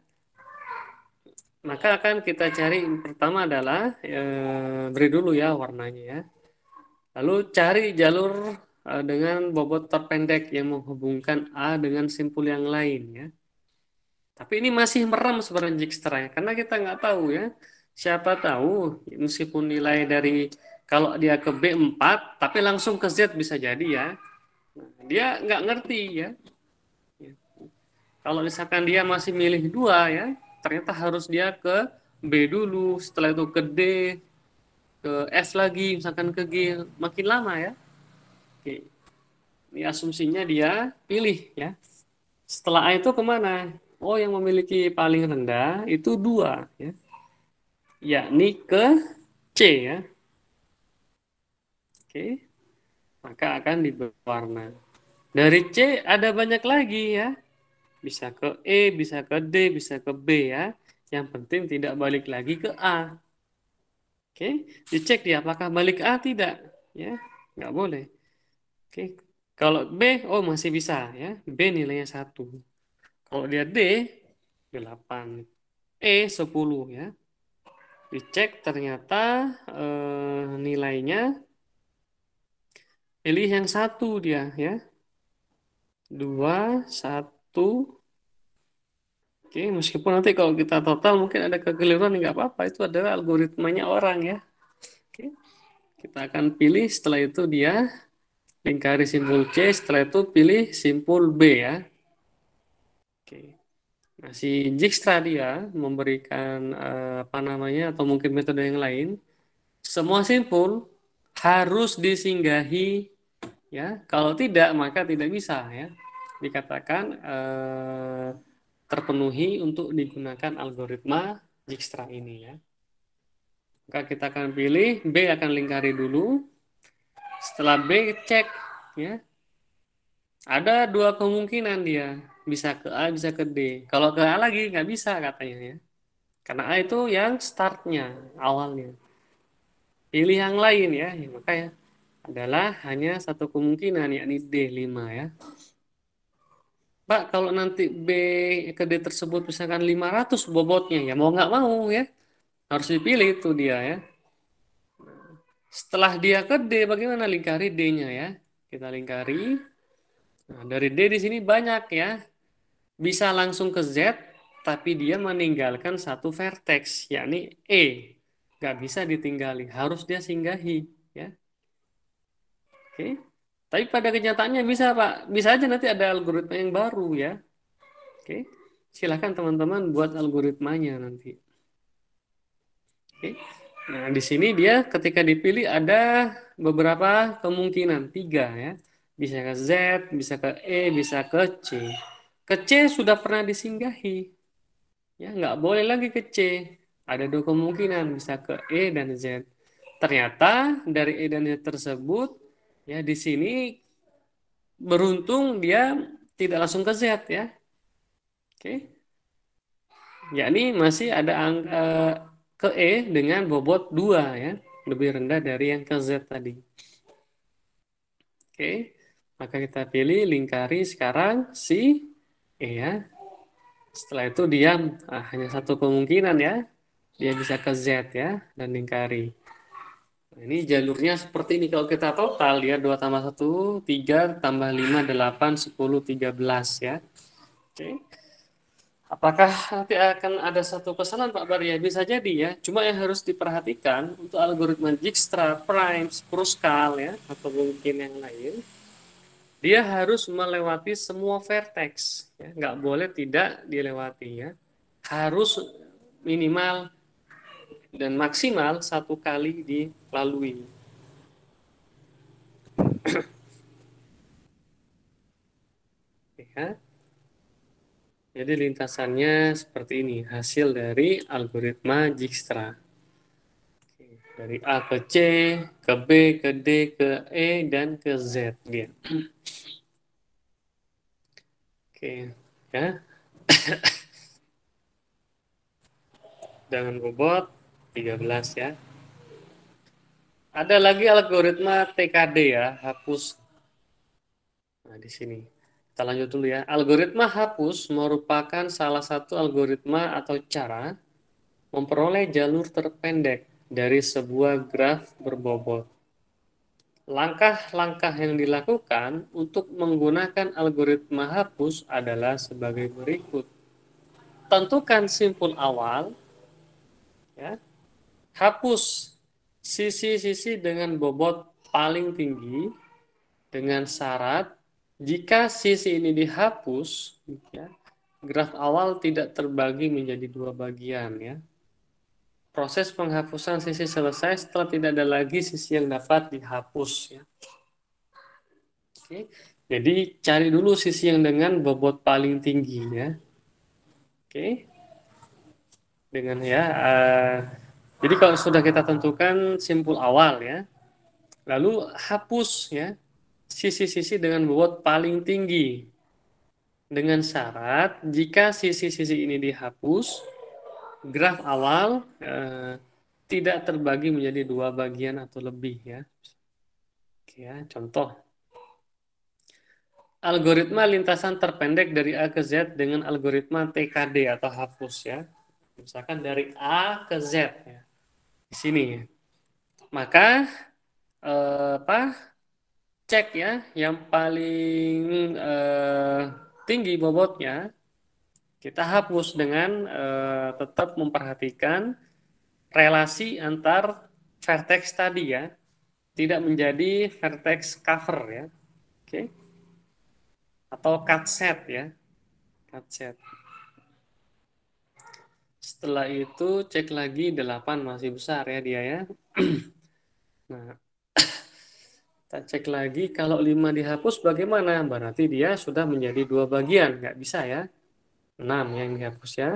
Maka akan kita cari yang pertama adalah e, beri dulu ya warnanya ya. Lalu cari jalur eh, dengan bobot terpendek yang menghubungkan A dengan simpul yang lain ya. Tapi ini masih merem sebenarnya jikstra ya, karena kita nggak tahu ya. Siapa tahu meskipun nilai dari kalau dia ke B4, tapi langsung ke Z bisa jadi ya. Dia nggak ngerti ya. Kalau misalkan dia masih milih dua ya, ternyata harus dia ke B dulu, setelah itu ke D, ke S lagi, misalkan ke G, makin lama ya. Oke. Ini asumsinya dia pilih ya. Setelah A itu kemana? Oh, yang memiliki paling rendah itu dua ya. Yakni ke C ya. Oke. Maka akan diberi warna. Dari C ada banyak lagi ya. Bisa ke E, bisa ke D, bisa ke B ya. Yang penting tidak balik lagi ke A. Oke, dicek dia apakah balik A tidak ya. Nggak boleh. Oke. Kalau B, oh masih bisa ya. B nilainya satu. Kalau dia D, 8. E, 10 ya dicek ternyata eh, nilainya Pilih yang satu dia ya. Dua, satu. Oke, meskipun nanti kalau kita total mungkin ada kekeliruan nggak apa-apa. Itu adalah algoritmanya orang ya. Oke. Kita akan pilih setelah itu dia lingkari simpul C, setelah itu pilih simpul B ya. Oke. Nah, si Jigstra dia memberikan eh, apa namanya atau mungkin metode yang lain. Semua simpul harus disinggahi ya kalau tidak maka tidak bisa ya dikatakan eh, terpenuhi untuk digunakan algoritma Dijkstra ini ya maka kita akan pilih B akan lingkari dulu setelah B cek ya ada dua kemungkinan dia bisa ke A bisa ke D kalau ke A lagi nggak bisa katanya ya karena A itu yang startnya awalnya Pilih yang lain ya, ya ya adalah hanya satu kemungkinan yakni D5 ya. Pak, kalau nanti B ke D tersebut misalkan 500 bobotnya, ya mau nggak mau ya. Harus dipilih itu dia ya. Setelah dia ke D, bagaimana lingkari D-nya ya? Kita lingkari. Nah, dari D di sini banyak ya. Bisa langsung ke Z, tapi dia meninggalkan satu vertex, yakni E nggak bisa ditinggali, harus dia singgahi, ya. Oke. Tapi pada kenyataannya bisa Pak, bisa aja nanti ada algoritma yang baru ya. Oke. Silahkan teman-teman buat algoritmanya nanti. Oke. Nah, di sini dia ketika dipilih ada beberapa kemungkinan, tiga ya. Bisa ke Z, bisa ke E, bisa ke C. Ke C sudah pernah disinggahi. Ya, nggak boleh lagi ke C. Ada dua kemungkinan bisa ke E dan Z. Ternyata dari E dan Z tersebut ya di sini beruntung dia tidak langsung ke Z ya. Oke. Okay. Yakni masih ada angka eh, ke E dengan bobot 2 ya, lebih rendah dari yang ke Z tadi. Oke. Maka kita pilih lingkari sekarang si E ya. Setelah itu diam. Ah, hanya satu kemungkinan ya dia bisa ke Z ya dan lingkari. Nah, ini jalurnya seperti ini kalau kita total ya 2 tambah 1 3 tambah 5 8 10 13 ya. Oke. Apakah nanti akan ada satu kesalahan Pak Bar ya? Bisa jadi ya. Cuma yang harus diperhatikan untuk algoritma Dijkstra, Primes, Kruskal ya atau mungkin yang lain dia harus melewati semua vertex ya nggak boleh tidak dilewati ya harus minimal dan maksimal satu kali dilalui. ya. Jadi lintasannya seperti ini, hasil dari algoritma Dijkstra. Dari A ke C, ke B, ke D, ke E, dan ke Z. Dia. Oke, ya. Dengan robot, 13 ya. Ada lagi algoritma TKD ya, hapus. Nah, di sini. Kita lanjut dulu ya. Algoritma hapus merupakan salah satu algoritma atau cara memperoleh jalur terpendek dari sebuah graf berbobot. Langkah-langkah yang dilakukan untuk menggunakan algoritma hapus adalah sebagai berikut. Tentukan simpul awal, ya, hapus sisi-sisi dengan bobot paling tinggi dengan syarat jika sisi ini dihapus, ya, graf awal tidak terbagi menjadi dua bagian. Ya. Proses penghapusan sisi selesai setelah tidak ada lagi sisi yang dapat dihapus. Ya. Oke. Jadi cari dulu sisi yang dengan bobot paling tinggi ya. Oke. Dengan ya uh, jadi kalau sudah kita tentukan simpul awal ya, lalu hapus ya sisi-sisi dengan bobot paling tinggi dengan syarat jika sisi-sisi ini dihapus, graf awal eh, tidak terbagi menjadi dua bagian atau lebih ya. Oke, ya, contoh algoritma lintasan terpendek dari A ke Z dengan algoritma TKD atau hapus ya. Misalkan dari A ke Z ya di sini. Maka eh, apa cek ya yang paling eh, tinggi bobotnya kita hapus dengan eh, tetap memperhatikan relasi antar vertex tadi ya tidak menjadi vertex cover ya oke okay? atau cut set ya cut set setelah itu cek lagi 8 masih besar ya dia ya. nah, kita cek lagi kalau 5 dihapus bagaimana? Berarti dia sudah menjadi dua bagian, nggak bisa ya. 6 yang dihapus ya.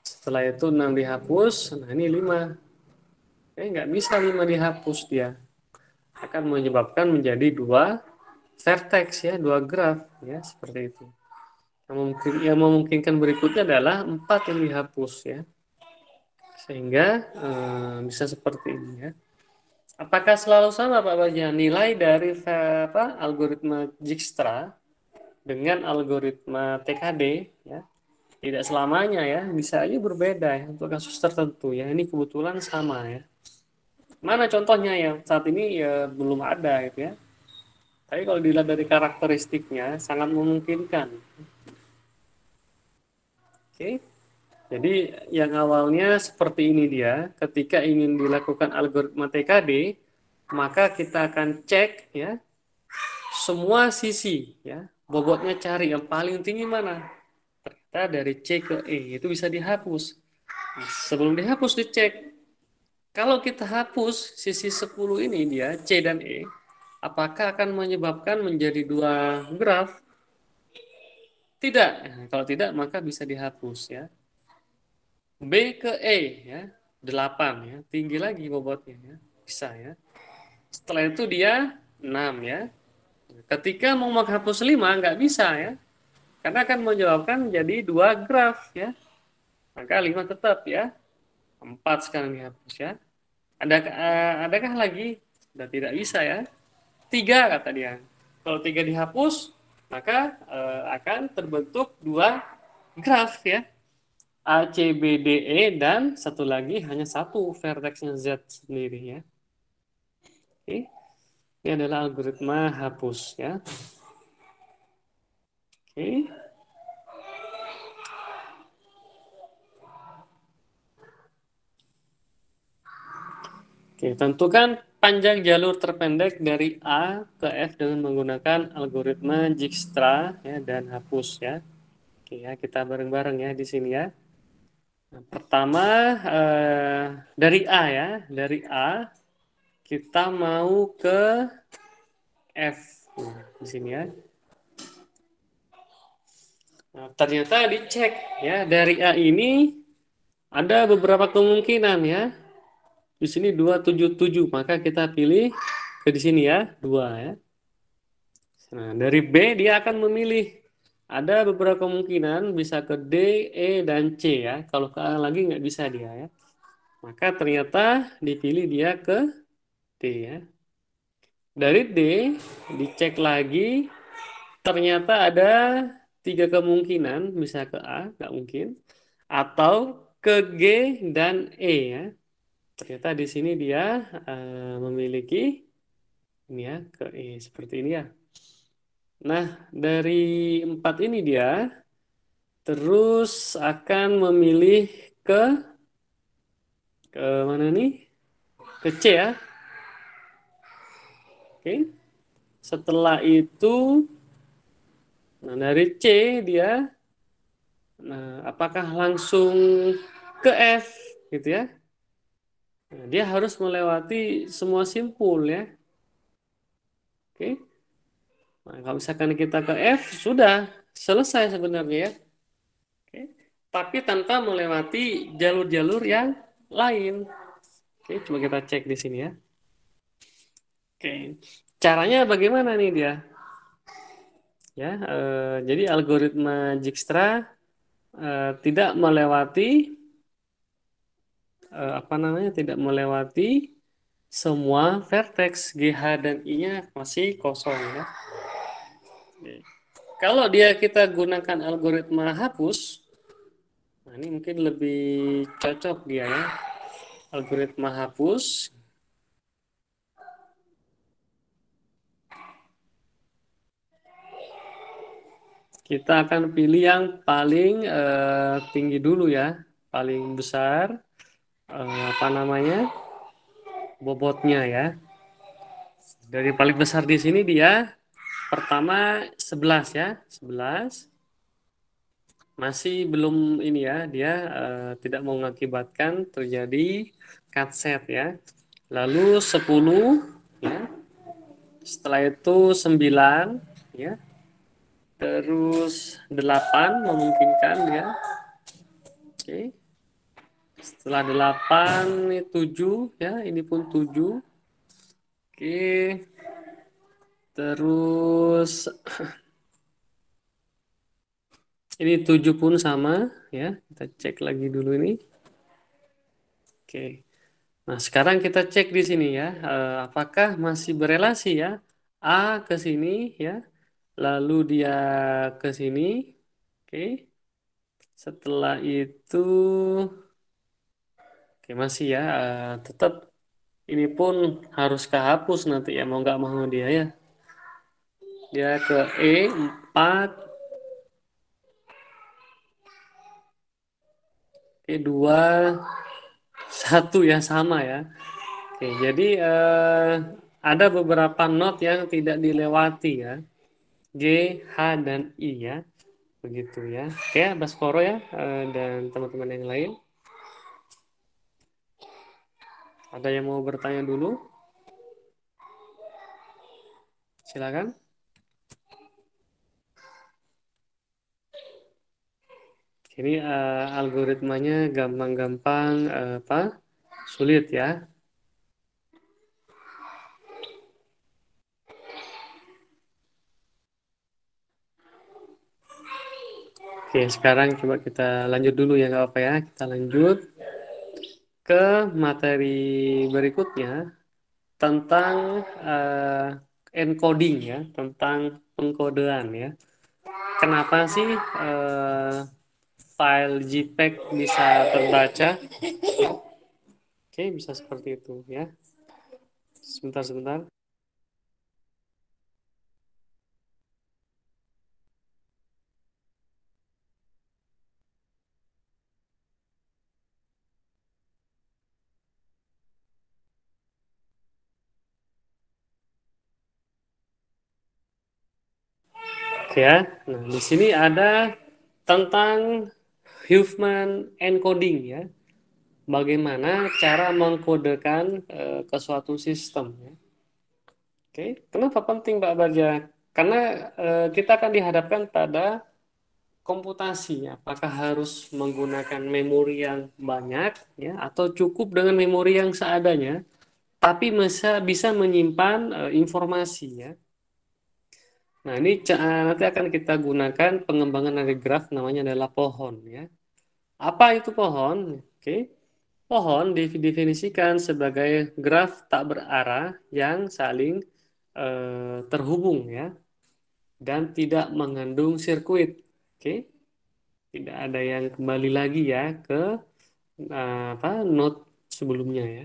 Setelah itu 6 dihapus, nah ini 5. Eh nggak bisa 5 dihapus dia. Akan menyebabkan menjadi dua vertex ya, dua graf ya seperti itu. Yang, mungkin, yang memungkinkan berikutnya adalah empat yang dihapus ya. Sehingga eh, bisa seperti ini ya. Apakah selalu sama Pak Bajan nilai dari apa algoritma jikstra dengan algoritma TKD ya? Tidak selamanya ya, bisa aja berbeda ya untuk kasus tertentu ya. Ini kebetulan sama ya. Mana contohnya ya saat ini ya belum ada gitu ya. Tapi kalau dilihat dari karakteristiknya sangat memungkinkan. Oke. Jadi yang awalnya seperti ini dia, ketika ingin dilakukan algoritma TKD, maka kita akan cek ya semua sisi ya, bobotnya cari yang paling tinggi mana. Ternyata dari C ke E itu bisa dihapus. Nah, sebelum dihapus dicek. Kalau kita hapus sisi 10 ini dia C dan E, apakah akan menyebabkan menjadi dua graf tidak. kalau tidak maka bisa dihapus ya. B ke E ya, 8 ya. Tinggi lagi bobotnya ya. Bisa ya. Setelah itu dia 6 ya. Ketika mau menghapus 5 nggak bisa ya. Karena akan menjawabkan jadi dua graf ya. Maka 5 tetap ya. 4 sekarang dihapus ya. Ada eh, adakah lagi? Sudah tidak bisa ya. 3 kata dia. Kalau 3 dihapus maka uh, akan terbentuk dua graf ya A, C, B, D, E, dan satu lagi hanya satu vertexnya Z sendiri ya. Oke. Ini adalah algoritma hapus ya. Oke. Oke, tentukan panjang jalur terpendek dari A ke F dengan menggunakan algoritma Dijkstra ya dan hapus ya. Oke ya, kita bareng-bareng ya di sini ya. Nah, pertama eh, dari A ya, dari A kita mau ke F nah, di sini ya. Nah, ternyata dicek ya dari A ini ada beberapa kemungkinan ya di sini 277, maka kita pilih ke di sini ya, dua ya. Nah, dari B dia akan memilih. Ada beberapa kemungkinan bisa ke D, E, dan C ya. Kalau ke A lagi nggak bisa dia ya. Maka ternyata dipilih dia ke D ya. Dari D dicek lagi ternyata ada tiga kemungkinan bisa ke A, nggak mungkin, atau ke G dan E ya ternyata di sini dia uh, memiliki ini ya ke eh, seperti ini ya. Nah, dari empat ini dia terus akan memilih ke ke mana nih? Ke C ya. Oke. Setelah itu nah dari C dia nah apakah langsung ke F gitu ya? dia harus melewati semua simpul ya. Oke. Nah, kalau misalkan kita ke F, sudah selesai sebenarnya ya. Oke. Tapi tanpa melewati jalur-jalur yang lain. Oke, coba kita cek di sini ya. Oke. Caranya bagaimana nih dia? Ya, eh, jadi algoritma Jikstra eh, tidak melewati uh, apa namanya tidak melewati semua vertex GH dan I-nya masih kosong ya. Kalau dia kita gunakan algoritma hapus, nah ini mungkin lebih cocok dia ya. Algoritma hapus. Kita akan pilih yang paling uh, tinggi dulu ya, paling besar uh, apa namanya bobotnya ya. Dari paling besar di sini dia pertama 11 ya, 11 masih belum ini ya dia uh, tidak mengakibatkan terjadi cut set ya lalu 10 ya setelah itu 9 ya terus 8 memungkinkan ya oke okay. Setelah 8, ini 7 ya, ini pun 7. Oke. Terus ini 7 pun sama ya. Kita cek lagi dulu ini. Oke. Nah, sekarang kita cek di sini ya, eh, apakah masih berelasi ya? A ke sini ya. Lalu dia ke sini. Oke. Setelah itu Oke, masih ya. Uh, tetap ini pun harus kehapus nanti ya, mau nggak mau dia ya. Dia ke E, 4, E2. satu ya sama ya. Oke, jadi uh, ada beberapa not yang tidak dilewati ya. G, H, dan I ya. Begitu ya. Oke, Baskoro ya, eh, dan teman-teman yang lain. Ada yang mau bertanya dulu? Silakan. Ini uh, algoritmanya gampang-gampang uh, apa? Sulit ya. Oke, sekarang coba kita lanjut dulu ya, nggak apa-apa ya. Kita lanjut ke materi berikutnya tentang uh, encoding ya, tentang pengkodean ya. Kenapa sih uh, file JPEG bisa terbaca? Oke, okay, bisa seperti itu ya. Sebentar-sebentar. ya. Nah, di sini ada tentang Huffman encoding ya. Bagaimana cara mengkodekan e, ke suatu sistem ya. Oke, kenapa penting Pak Barja? Karena e, kita akan dihadapkan pada komputasi apakah harus menggunakan memori yang banyak ya atau cukup dengan memori yang seadanya tapi bisa menyimpan e, informasi ya Nah, ini nanti akan kita gunakan pengembangan dari graf namanya adalah pohon ya. Apa itu pohon? Oke. Pohon didefinisikan sebagai graf tak berarah yang saling eh, terhubung ya dan tidak mengandung sirkuit. Oke. Tidak ada yang kembali lagi ya ke eh, apa note sebelumnya ya.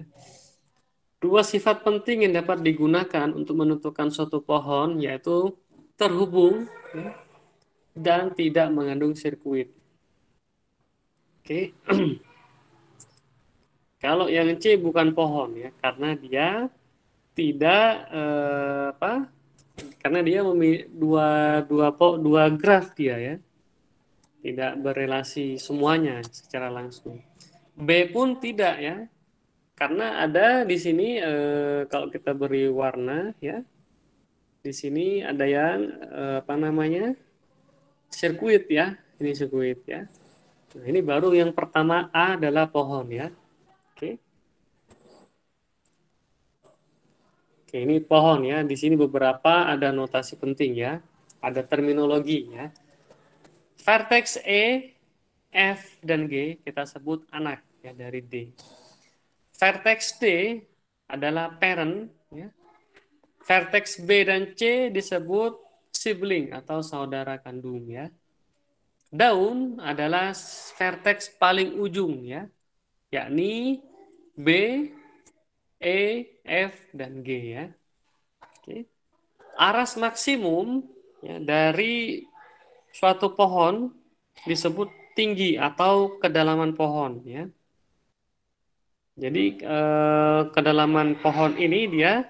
Dua sifat penting yang dapat digunakan untuk menentukan suatu pohon yaitu terhubung dan tidak mengandung sirkuit. Oke. Okay. Kalau yang C bukan pohon ya, karena dia tidak eh, apa? Karena dia memiliki dua dua po, dua graf dia ya. Tidak berelasi semuanya secara langsung. B pun tidak ya. Karena ada di sini eh, kalau kita beri warna ya, di sini ada yang eh, apa namanya? sirkuit ya. Ini sirkuit ya. Nah, ini baru yang pertama A adalah pohon ya. Oke. Oke, ini pohon ya. Di sini beberapa ada notasi penting ya. Ada terminologi ya. Vertex E, F dan G kita sebut anak ya dari D. Vertex D adalah parent ya. Vertex B dan C disebut sibling atau saudara kandung ya. Daun adalah vertex paling ujung ya, yakni B, E, F dan G ya. Oke. Aras maksimum ya, dari suatu pohon disebut tinggi atau kedalaman pohon ya. Jadi eh, kedalaman pohon ini dia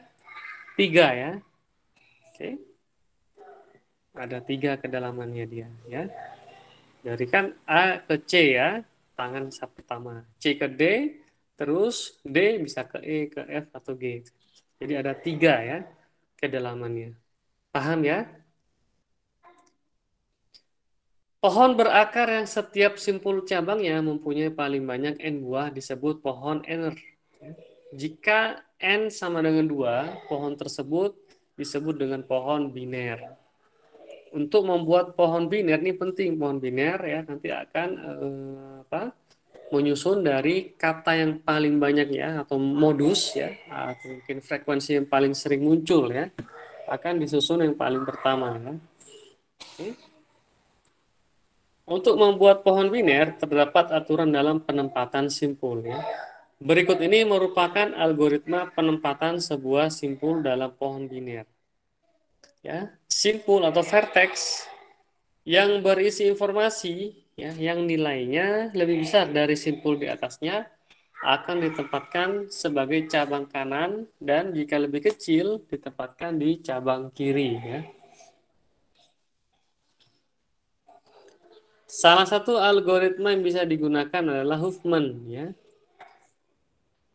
tiga ya. Oke. Okay. Ada tiga kedalamannya dia ya. Dari kan A ke C ya, tangan satu pertama. C ke D, terus D bisa ke E, ke F atau G. Jadi ada tiga ya kedalamannya. Paham ya? Pohon berakar yang setiap simpul cabangnya mempunyai paling banyak n buah disebut pohon ener. Jika n sama dengan dua, pohon tersebut disebut dengan pohon biner. Untuk membuat pohon biner ini penting pohon biner ya nanti akan eh, apa menyusun dari kata yang paling banyak ya atau modus ya atau mungkin frekuensi yang paling sering muncul ya akan disusun yang paling pertama ya. Oke. Untuk membuat pohon biner terdapat aturan dalam penempatan simpul ya. Berikut ini merupakan algoritma penempatan sebuah simpul dalam pohon biner. Ya, simpul atau vertex yang berisi informasi ya yang nilainya lebih besar dari simpul di atasnya akan ditempatkan sebagai cabang kanan dan jika lebih kecil ditempatkan di cabang kiri ya. Salah satu algoritma yang bisa digunakan adalah Huffman ya.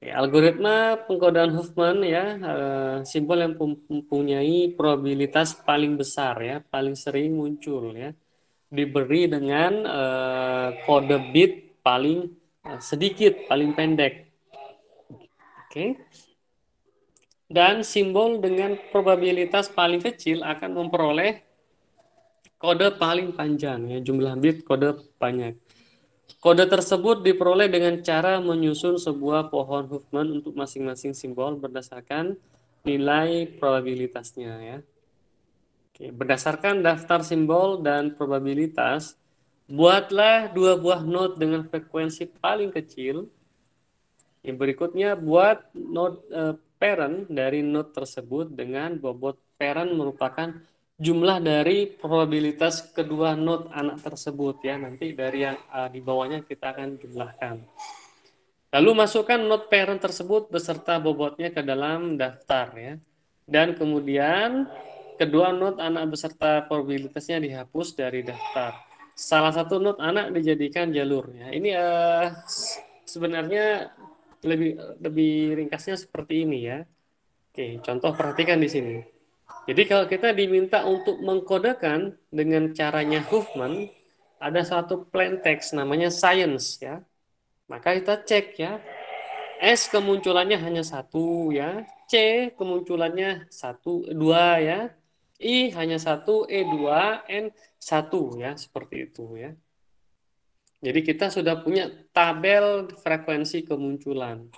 Ya, algoritma pengkodean Huffman ya eh, simbol yang mempunyai probabilitas paling besar ya paling sering muncul ya diberi dengan eh, kode bit paling eh, sedikit paling pendek. Oke. Dan simbol dengan probabilitas paling kecil akan memperoleh kode paling panjang ya jumlah bit kode banyak. Kode tersebut diperoleh dengan cara menyusun sebuah pohon Huffman untuk masing-masing simbol berdasarkan nilai probabilitasnya ya. Oke, berdasarkan daftar simbol dan probabilitas, buatlah dua buah node dengan frekuensi paling kecil. Yang berikutnya buat node uh, parent dari node tersebut dengan bobot parent merupakan jumlah dari probabilitas kedua node anak tersebut ya nanti dari yang uh, di bawahnya kita akan jumlahkan. Lalu masukkan node parent tersebut beserta bobotnya ke dalam daftar ya. Dan kemudian kedua node anak beserta probabilitasnya dihapus dari daftar. Salah satu node anak dijadikan jalurnya. Ini uh, sebenarnya lebih lebih ringkasnya seperti ini ya. Oke, contoh perhatikan di sini. Jadi kalau kita diminta untuk mengkodekan dengan caranya Huffman, ada satu plain text namanya science ya. Maka kita cek ya. S kemunculannya hanya satu ya. C kemunculannya satu dua ya. I hanya satu, e dua N satu ya, seperti itu ya. Jadi kita sudah punya tabel frekuensi kemunculan.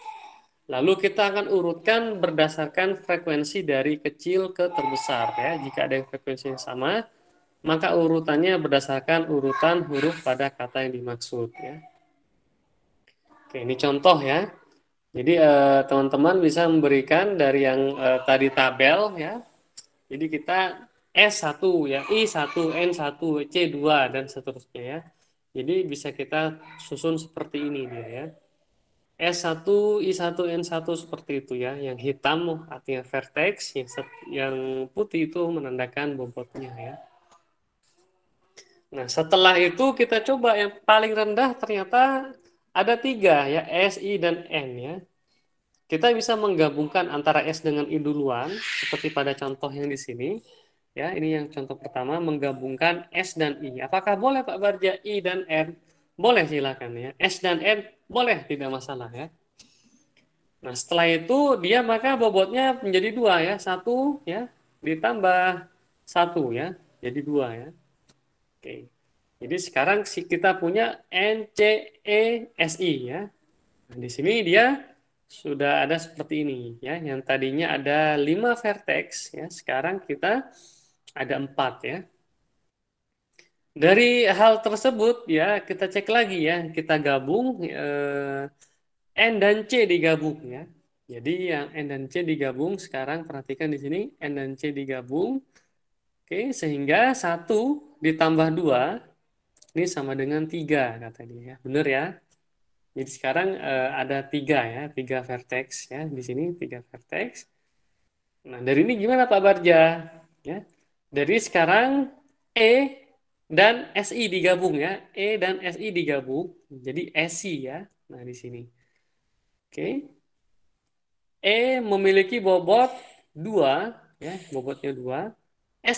Lalu kita akan urutkan berdasarkan frekuensi dari kecil ke terbesar ya. Jika ada yang frekuensinya sama, maka urutannya berdasarkan urutan huruf pada kata yang dimaksud ya. Oke, ini contoh ya. Jadi eh, teman-teman eh, bisa memberikan dari yang eh, tadi tabel ya. Jadi kita S1 ya, I1, N1, C2 dan seterusnya ya. Jadi bisa kita susun seperti ini dia ya. S1, I1, N1 seperti itu ya. Yang hitam artinya vertex, yang, yang putih itu menandakan bobotnya ya. Nah setelah itu kita coba yang paling rendah ternyata ada tiga ya S, I dan N ya. Kita bisa menggabungkan antara S dengan I duluan seperti pada contoh yang di sini. Ya, ini yang contoh pertama menggabungkan S dan I. Apakah boleh Pak Barja I dan N? Boleh silakan ya. S dan N boleh tidak masalah ya. Nah setelah itu dia maka bobotnya menjadi dua ya. Satu ya ditambah satu ya. Jadi dua ya. Oke. Jadi sekarang si kita punya N C E S I ya. Nah, di sini dia sudah ada seperti ini ya. Yang tadinya ada lima vertex ya. Sekarang kita ada empat ya. Dari hal tersebut ya kita cek lagi ya kita gabung eh, n dan c digabung ya. Jadi yang n dan c digabung sekarang perhatikan di sini n dan c digabung, oke sehingga satu ditambah dua ini sama dengan tiga kata dia ya benar ya. Jadi sekarang eh, ada tiga ya tiga vertex ya di sini tiga vertex. Nah dari ini gimana Pak Barja ya? Dari sekarang e dan SI digabung ya. E dan SI digabung jadi SI ya. Nah, di sini. Oke. E memiliki bobot 2 ya, bobotnya 2.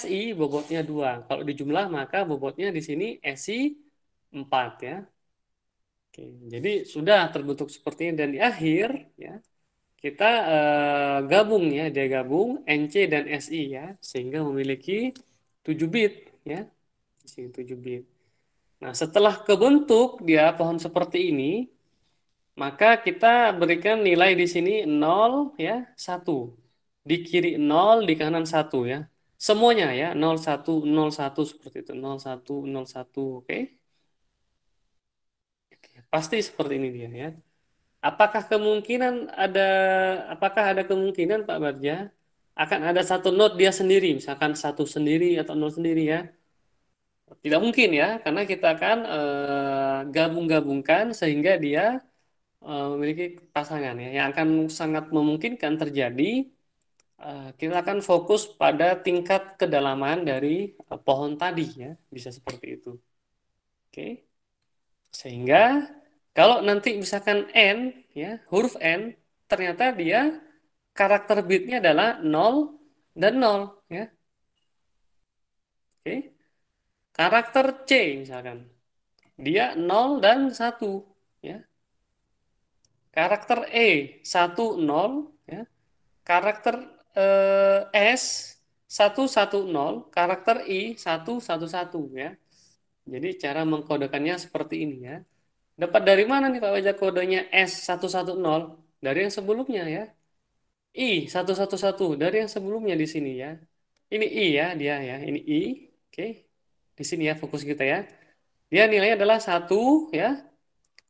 SI bobotnya 2. Kalau dijumlah maka bobotnya di sini SI 4 ya. Oke, jadi sudah terbentuk seperti ini dan di akhir ya kita eh, gabung ya dia gabung NC dan SI ya sehingga memiliki 7 bit ya sini 7 bit. Nah, setelah kebentuk dia pohon seperti ini, maka kita berikan nilai di sini 0 ya, 1. Di kiri 0, di kanan 1 ya. Semuanya ya, 0 1 0 1 seperti itu, 0 1 0 1, oke. Okay? Pasti seperti ini dia ya. Apakah kemungkinan ada apakah ada kemungkinan Pak Barja akan ada satu node dia sendiri, misalkan satu sendiri atau nol sendiri ya. Tidak mungkin ya, karena kita akan eh, gabung-gabungkan sehingga dia eh, memiliki pasangan ya, yang akan sangat memungkinkan terjadi. Eh, kita akan fokus pada tingkat kedalaman dari pohon tadi ya, bisa seperti itu. Oke, sehingga kalau nanti misalkan n ya, huruf n ternyata dia karakter bitnya adalah 0 dan 0 ya. Oke. Karakter C misalkan. Dia 0 dan 1. Ya. Karakter E 1, 0. Ya. Karakter eh, S 1, 1, 0. Karakter I 1, 1, 1. Ya. Jadi cara mengkodekannya seperti ini ya. Dapat dari mana nih Pak Wajah kodenya s 1 1 0 Dari yang sebelumnya ya. i 1 1 1 dari yang sebelumnya di sini ya. Ini I ya dia ya, ini I. Oke. Okay di sini ya fokus kita ya. Dia nilainya adalah satu ya,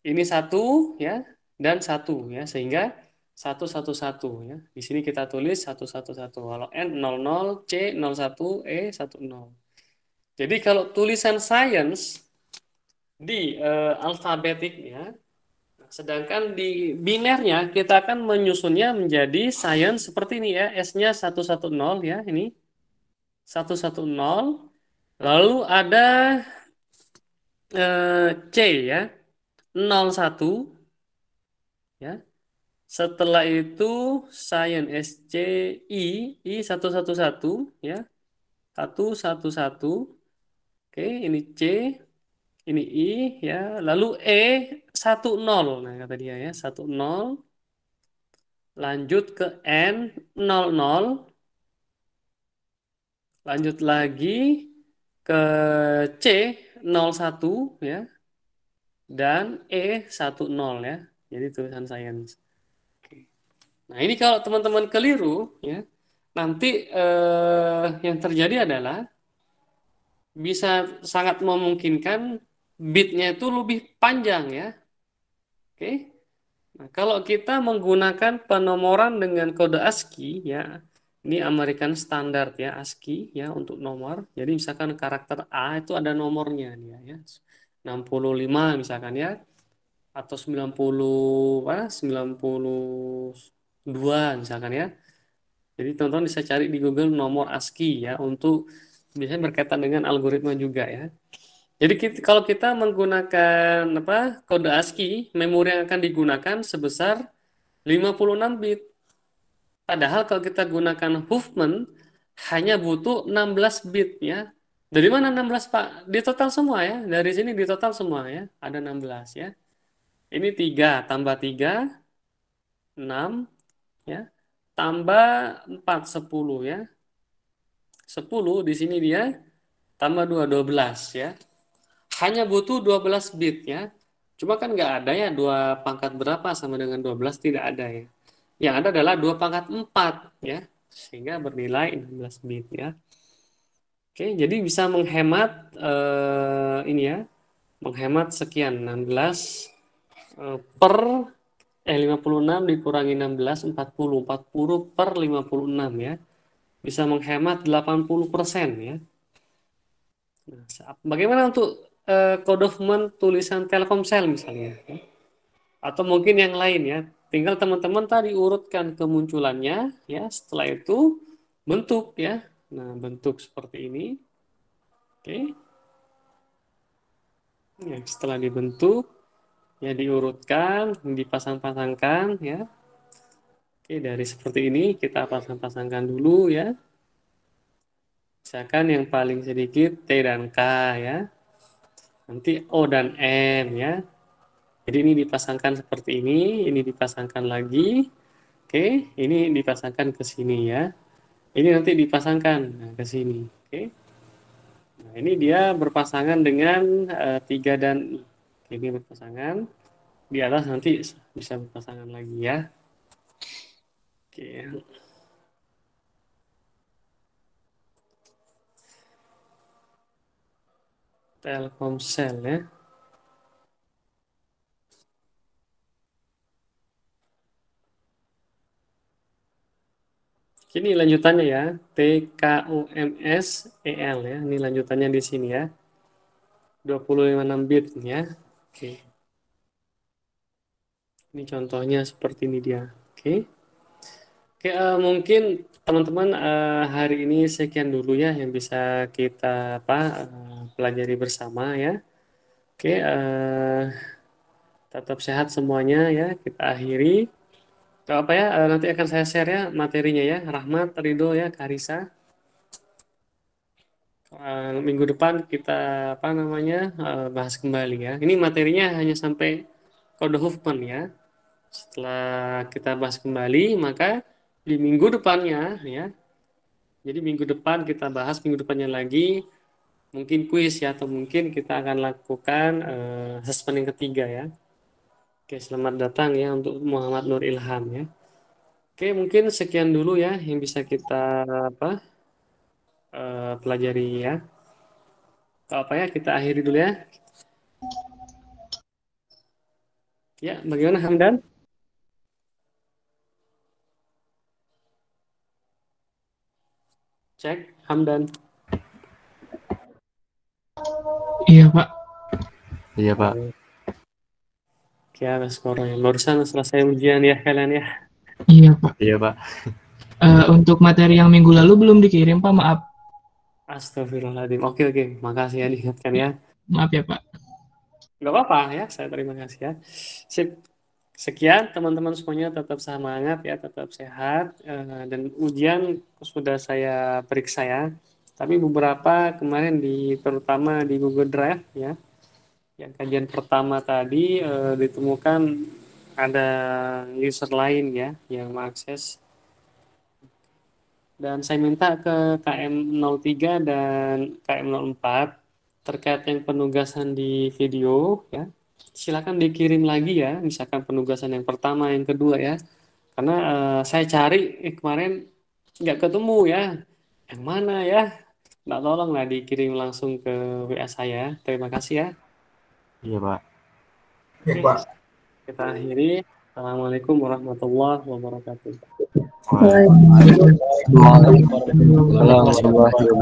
ini satu ya, dan satu ya, sehingga satu satu satu ya. Di sini kita tulis satu satu satu. Kalau n 00, c 01, e 10. Jadi kalau tulisan science di uh, ya sedangkan di binernya kita akan menyusunnya menjadi science seperti ini ya, s-nya 110 ya, ini 110 Lalu ada eh, C ya. 01 ya. Setelah itu sin SC I I111 ya. 111. Oke, ini C, ini I ya. Lalu E 10. Nah, kata dia ya, 10. Lanjut ke N 00. Lanjut lagi ke C 01 ya dan E 10 ya. Jadi tulisan science. Oke. Nah, ini kalau teman-teman keliru ya, nanti eh, yang terjadi adalah bisa sangat memungkinkan bitnya itu lebih panjang ya. Oke. Nah, kalau kita menggunakan penomoran dengan kode ASCII ya, ini American Standard ya ASCII ya untuk nomor. Jadi misalkan karakter A itu ada nomornya dia ya. 65 misalkan ya atau 90 apa 92 misalkan ya. Jadi teman-teman bisa cari di Google nomor ASCII ya untuk biasanya berkaitan dengan algoritma juga ya. Jadi kita, kalau kita menggunakan apa kode ASCII, memori yang akan digunakan sebesar 56 bit Padahal kalau kita gunakan Huffman hanya butuh 16 bit ya. Dari mana 16 Pak? Di total semua ya. Dari sini di total semua ya. Ada 16 ya. Ini 3 tambah 3 6 ya. Tambah 4 10 ya. 10 di sini dia tambah 2 12 ya. Hanya butuh 12 bit ya. Cuma kan nggak ada ya 2 pangkat berapa sama dengan 12 tidak ada ya yang ada adalah dua pangkat 4 ya sehingga bernilai 16 bit ya oke jadi bisa menghemat eh, ini ya menghemat sekian 16 eh, per eh 56 dikurangi 16 40 40 per 56 ya bisa menghemat 80% ya nah, bagaimana untuk uh, eh, code tulisan Telkomsel misalnya ya? atau mungkin yang lain ya Tinggal teman-teman tadi urutkan kemunculannya ya. Setelah itu bentuk ya. Nah, bentuk seperti ini. Oke. Ya, setelah dibentuk ya diurutkan, dipasang-pasangkan ya. Oke, dari seperti ini kita pasang-pasangkan dulu ya. Misalkan yang paling sedikit T dan K ya. Nanti O dan M ya. Jadi ini dipasangkan seperti ini, ini dipasangkan lagi. Oke, ini dipasangkan ke sini ya. Ini nanti dipasangkan nah, ke sini. Oke. Nah, ini dia berpasangan dengan uh, eh, 3 dan I. ini berpasangan. Di atas nanti bisa berpasangan lagi ya. Oke. Telkomsel ya. Ini lanjutannya ya, T K e ya. Ini lanjutannya di sini ya. 256 bit ya. Oke. Ini contohnya seperti ini dia. Oke. Oke, uh, mungkin teman-teman uh, hari ini sekian dulu ya yang bisa kita apa uh, pelajari bersama ya. Oke, uh, tetap sehat semuanya ya. Kita akhiri apa ya, eh, nanti akan saya share ya materinya ya. Rahmat, Ridho ya, Karisa. Eh, minggu depan kita apa namanya eh, bahas kembali ya. Ini materinya hanya sampai kode Huffman ya. Setelah kita bahas kembali, maka di minggu depannya ya. Jadi minggu depan kita bahas minggu depannya lagi mungkin kuis ya atau mungkin kita akan lakukan uh, assessment yang ketiga ya. Oke, selamat datang ya untuk Muhammad Nur Ilham ya. Oke, mungkin sekian dulu ya yang bisa kita apa uh, pelajari ya. Kalau apa ya kita akhiri dulu ya. Ya, bagaimana Hamdan? Cek Hamdan. Iya, Pak. Iya, Pak. Ya, Mas sekarang barusan selesai ujian ya kalian ya. Iya pak. Iya pak. Uh, untuk materi yang minggu lalu belum dikirim pak, maaf. Astagfirullahaladzim. Oke oke, makasih ya diingatkan ya. Maaf ya pak. Gak apa-apa ya, saya terima kasih ya. Sip. Sekian teman-teman semuanya tetap semangat ya, tetap sehat uh, dan ujian sudah saya periksa ya. Tapi beberapa kemarin di terutama di Google Drive ya yang kajian pertama tadi e, ditemukan ada user lain ya yang mengakses dan saya minta ke KM03 dan KM04 terkait yang penugasan di video ya silakan dikirim lagi ya misalkan penugasan yang pertama yang kedua ya karena e, saya cari eh, kemarin nggak ketemu ya yang mana ya nggak tolonglah dikirim langsung ke WA saya terima kasih ya Iya Pak. Oke, ya, Pak. Kita akhiri. Assalamualaikum warahmatullahi wabarakatuh. Waalaikumsalam warahmatullahi wabarakatuh.